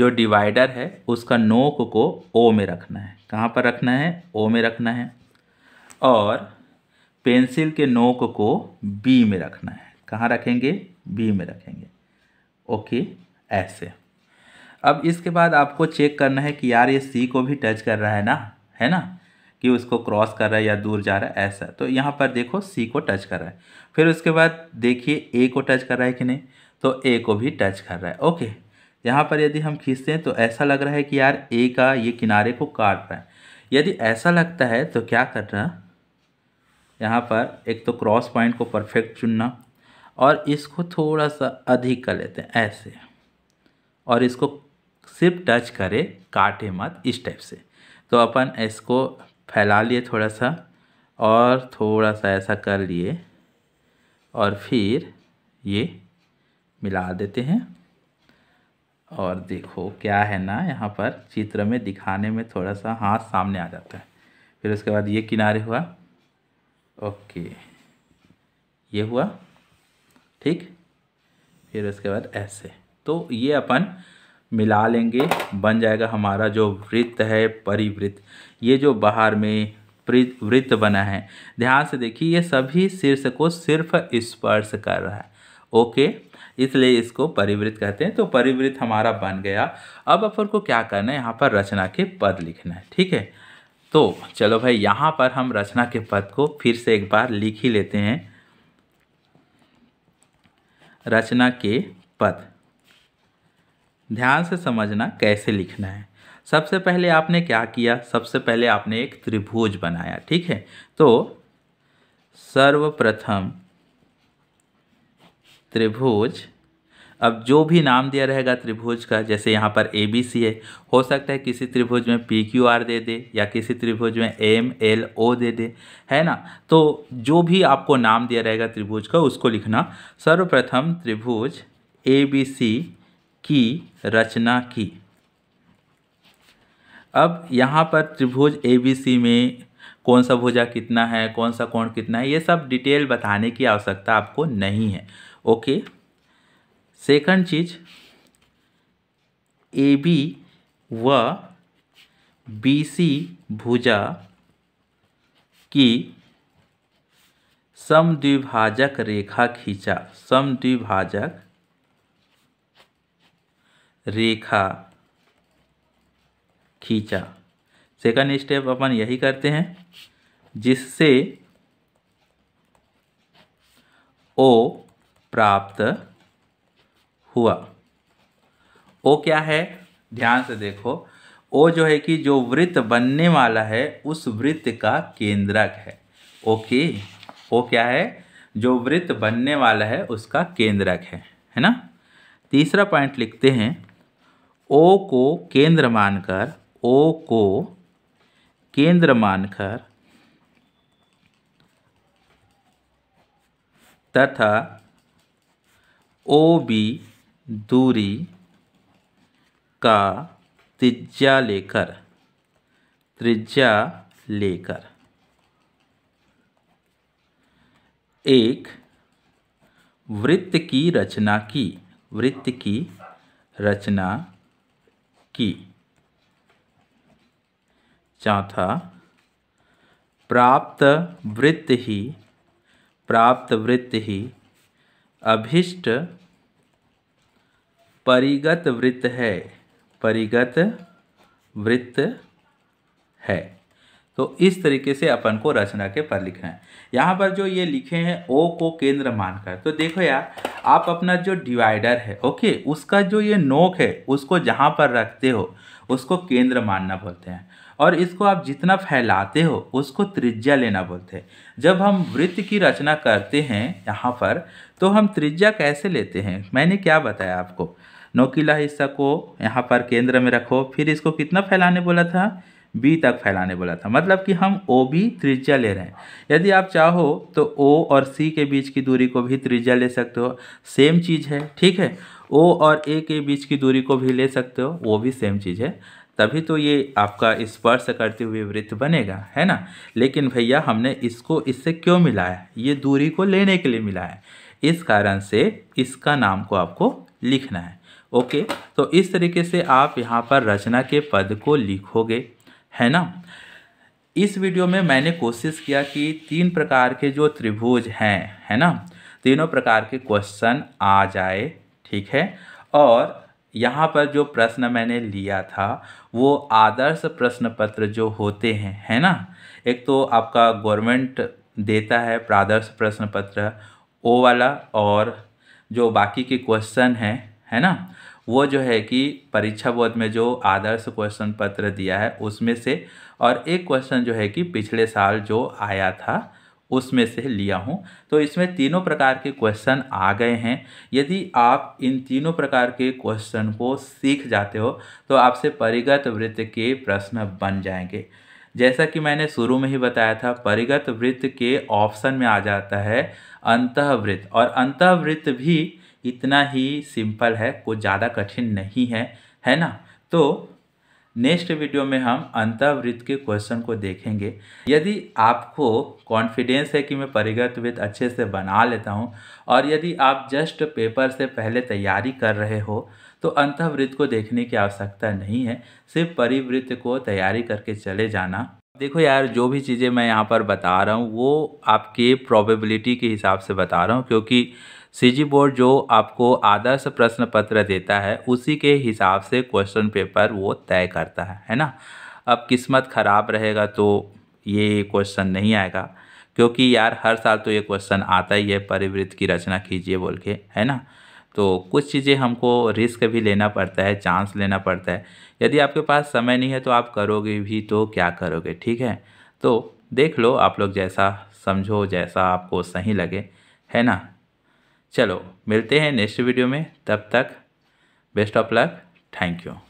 जो डिवाइडर है उसका नोक को ओ में रखना है कहाँ पर रखना है ओ में रखना है और पेंसिल के नोक को बी में रखना है कहाँ रखेंगे बी में रखेंगे ओके ऐसे अब इसके बाद आपको चेक करना है कि यार ये सी को भी टच कर रहा है ना है ना कि उसको क्रॉस कर रहा है या दूर जा रहा है ऐसा तो यहाँ पर देखो सी को टच कर रहा है फिर उसके बाद देखिए ए को टच कर रहा है कि नहीं तो ए को भी टच कर रहा है ओके यहाँ पर यदि हम खींचते हैं तो ऐसा लग रहा है कि यार ए का ये किनारे को काट रहा है यदि ऐसा लगता है तो क्या करना यहाँ पर एक तो क्रॉस पॉइंट को परफेक्ट चुनना और इसको थोड़ा सा अधिक कर लेते हैं ऐसे और इसको सिर्फ टच करे काटे मत इस टाइप से तो अपन इसको फैला लिए थोड़ा सा और थोड़ा सा ऐसा कर लिए और फिर ये मिला देते हैं और देखो क्या है ना यहाँ पर चित्र में दिखाने में थोड़ा सा हाथ सामने आ जाता है फिर उसके बाद ये किनारे हुआ ओके ये हुआ ठीक फिर उसके बाद ऐसे तो ये अपन मिला लेंगे बन जाएगा हमारा जो वृत्त है परिवृत्त ये जो बाहर में वृत्त बना है ध्यान से देखिए ये सभी शीर्ष को सिर्फ स्पर्श कर रहा है ओके इसलिए इसको परिवृत्त कहते हैं तो परिवृत्त हमारा बन गया अब अपन को क्या करना है यहाँ पर रचना के पद लिखना है ठीक है तो चलो भाई यहाँ पर हम रचना के पद को फिर से एक बार लिख ही लेते हैं रचना के पद ध्यान से समझना कैसे लिखना है सबसे पहले आपने क्या किया सबसे पहले आपने एक त्रिभुज बनाया ठीक है तो सर्वप्रथम त्रिभुज अब जो भी नाम दिया रहेगा त्रिभुज का जैसे यहाँ पर ए बी सी है हो सकता है किसी त्रिभुज में पी क्यू आर दे दे या किसी त्रिभुज में एम एल ओ दे दे है ना तो जो भी आपको नाम दिया रहेगा त्रिभुज का उसको लिखना सर्वप्रथम त्रिभुज ए बी सी की रचना की अब यहाँ पर त्रिभुज ए बी सी में कौन सा भुजा कितना है कौन सा कोण कितना है ये सब डिटेल बताने की आवश्यकता आपको नहीं है ओके सेकंड चीज ए बी व बी सी भुजा की समद्विभाजक रेखा खींचा समद्विभाजक रेखा खींचा सेकंड स्टेप अपन यही करते हैं जिससे ओ प्राप्त हुआ ओ क्या है ध्यान से देखो ओ जो है कि जो वृत्त बनने वाला है उस वृत्त का केंद्रक है ओके ओ क्या है जो वृत्त बनने वाला है उसका केंद्रक है है ना तीसरा पॉइंट लिखते हैं ओ को केंद्र मानकर ओ को केंद्र मानकर तथा ओ बी दूरी का त्रिज्या लेकर त्रिज्या लेकर एक वृत्त की रचना की वृत्त की रचना की चौथा प्राप्त वृत्त ही प्राप्त वृत्त ही अभिष्ट परिगत वृत्त है परिगत वृत्त है तो इस तरीके से अपन को रचना के पर लिखना है यहाँ पर जो ये लिखे हैं ओ को केंद्र मानकर तो देखो यार आप अपना जो डिवाइडर है ओके उसका जो ये नोक है उसको जहाँ पर रखते हो उसको केंद्र मानना बोलते हैं और इसको आप जितना फैलाते हो उसको त्रिज्या लेना बोलते हैं जब हम वृत्त की रचना करते हैं यहाँ पर तो हम त्रिज्या कैसे लेते हैं मैंने क्या बताया आपको नोकीला हिस्सा को यहाँ पर केंद्र में रखो फिर इसको कितना फैलाने बोला था बी तक फैलाने बोला था मतलब कि हम ओ बी त्रिज्या ले रहे हैं यदि आप चाहो तो ओ और सी के बीच की दूरी को भी त्रिज्या ले सकते हो सेम चीज़ है ठीक है ओ और ए के बीच की दूरी को भी ले सकते हो वो भी सेम चीज़ है तभी तो ये आपका स्पर्श करते हुए वृत्त बनेगा है ना लेकिन भैया हमने इसको इससे क्यों मिलाया ये दूरी को लेने के लिए मिलाया इस कारण से इसका नाम को आपको लिखना है ओके तो इस तरीके से आप यहाँ पर रचना के पद को लिखोगे है ना इस वीडियो में मैंने कोशिश किया कि तीन प्रकार के जो त्रिभुज हैं है ना तीनों प्रकार के क्वेश्चन आ जाए ठीक है और यहाँ पर जो प्रश्न मैंने लिया था वो आदर्श प्रश्न पत्र जो होते हैं है ना एक तो आपका गवर्नमेंट देता है प्रादर्श प्रश्न पत्र ओ वाला और जो बाकी के क्वेश्चन हैं है ना वो जो है कि परीक्षा बोर्ड में जो आदर्श क्वेश्चन पत्र दिया है उसमें से और एक क्वेश्चन जो है कि पिछले साल जो आया था उसमें से लिया हूँ तो इसमें तीनों प्रकार के क्वेश्चन आ गए हैं यदि आप इन तीनों प्रकार के क्वेश्चन को सीख जाते हो तो आपसे परिगत वृत्त के प्रश्न बन जाएंगे जैसा कि मैंने शुरू में ही बताया था परिगत वृत्त के ऑप्शन में आ जाता है अंतःवृत्त और अंतःवृत्त भी इतना ही सिंपल है कुछ ज़्यादा कठिन नहीं है है ना तो नेक्स्ट वीडियो में हम अंतर्वृत्त के क्वेश्चन को देखेंगे यदि आपको कॉन्फिडेंस है कि मैं परिगत वृत्त अच्छे से बना लेता हूँ और यदि आप जस्ट पेपर से पहले तैयारी कर रहे हो तो अंतर्वृत्त को देखने की आवश्यकता नहीं है सिर्फ परिवृत्त को तैयारी करके चले जाना देखो यार जो भी चीज़ें मैं यहाँ पर बता रहा हूँ वो आपके प्रोबेबिलिटी के हिसाब से बता रहा हूँ क्योंकि सीजी बोर्ड जो आपको आदर्श प्रश्न पत्र देता है उसी के हिसाब से क्वेश्चन पेपर वो तय करता है है ना अब किस्मत ख़राब रहेगा तो ये क्वेश्चन नहीं आएगा क्योंकि यार हर साल तो ये क्वेश्चन आता ही है परिवृत्त की रचना कीजिए बोल के है ना तो कुछ चीज़ें हमको रिस्क भी लेना पड़ता है चांस लेना पड़ता है यदि आपके पास समय नहीं है तो आप करोगे भी तो क्या करोगे ठीक है तो देख लो आप लोग जैसा समझो जैसा आपको सही लगे है ना चलो मिलते हैं नेक्स्ट वीडियो में तब तक best of luck thank you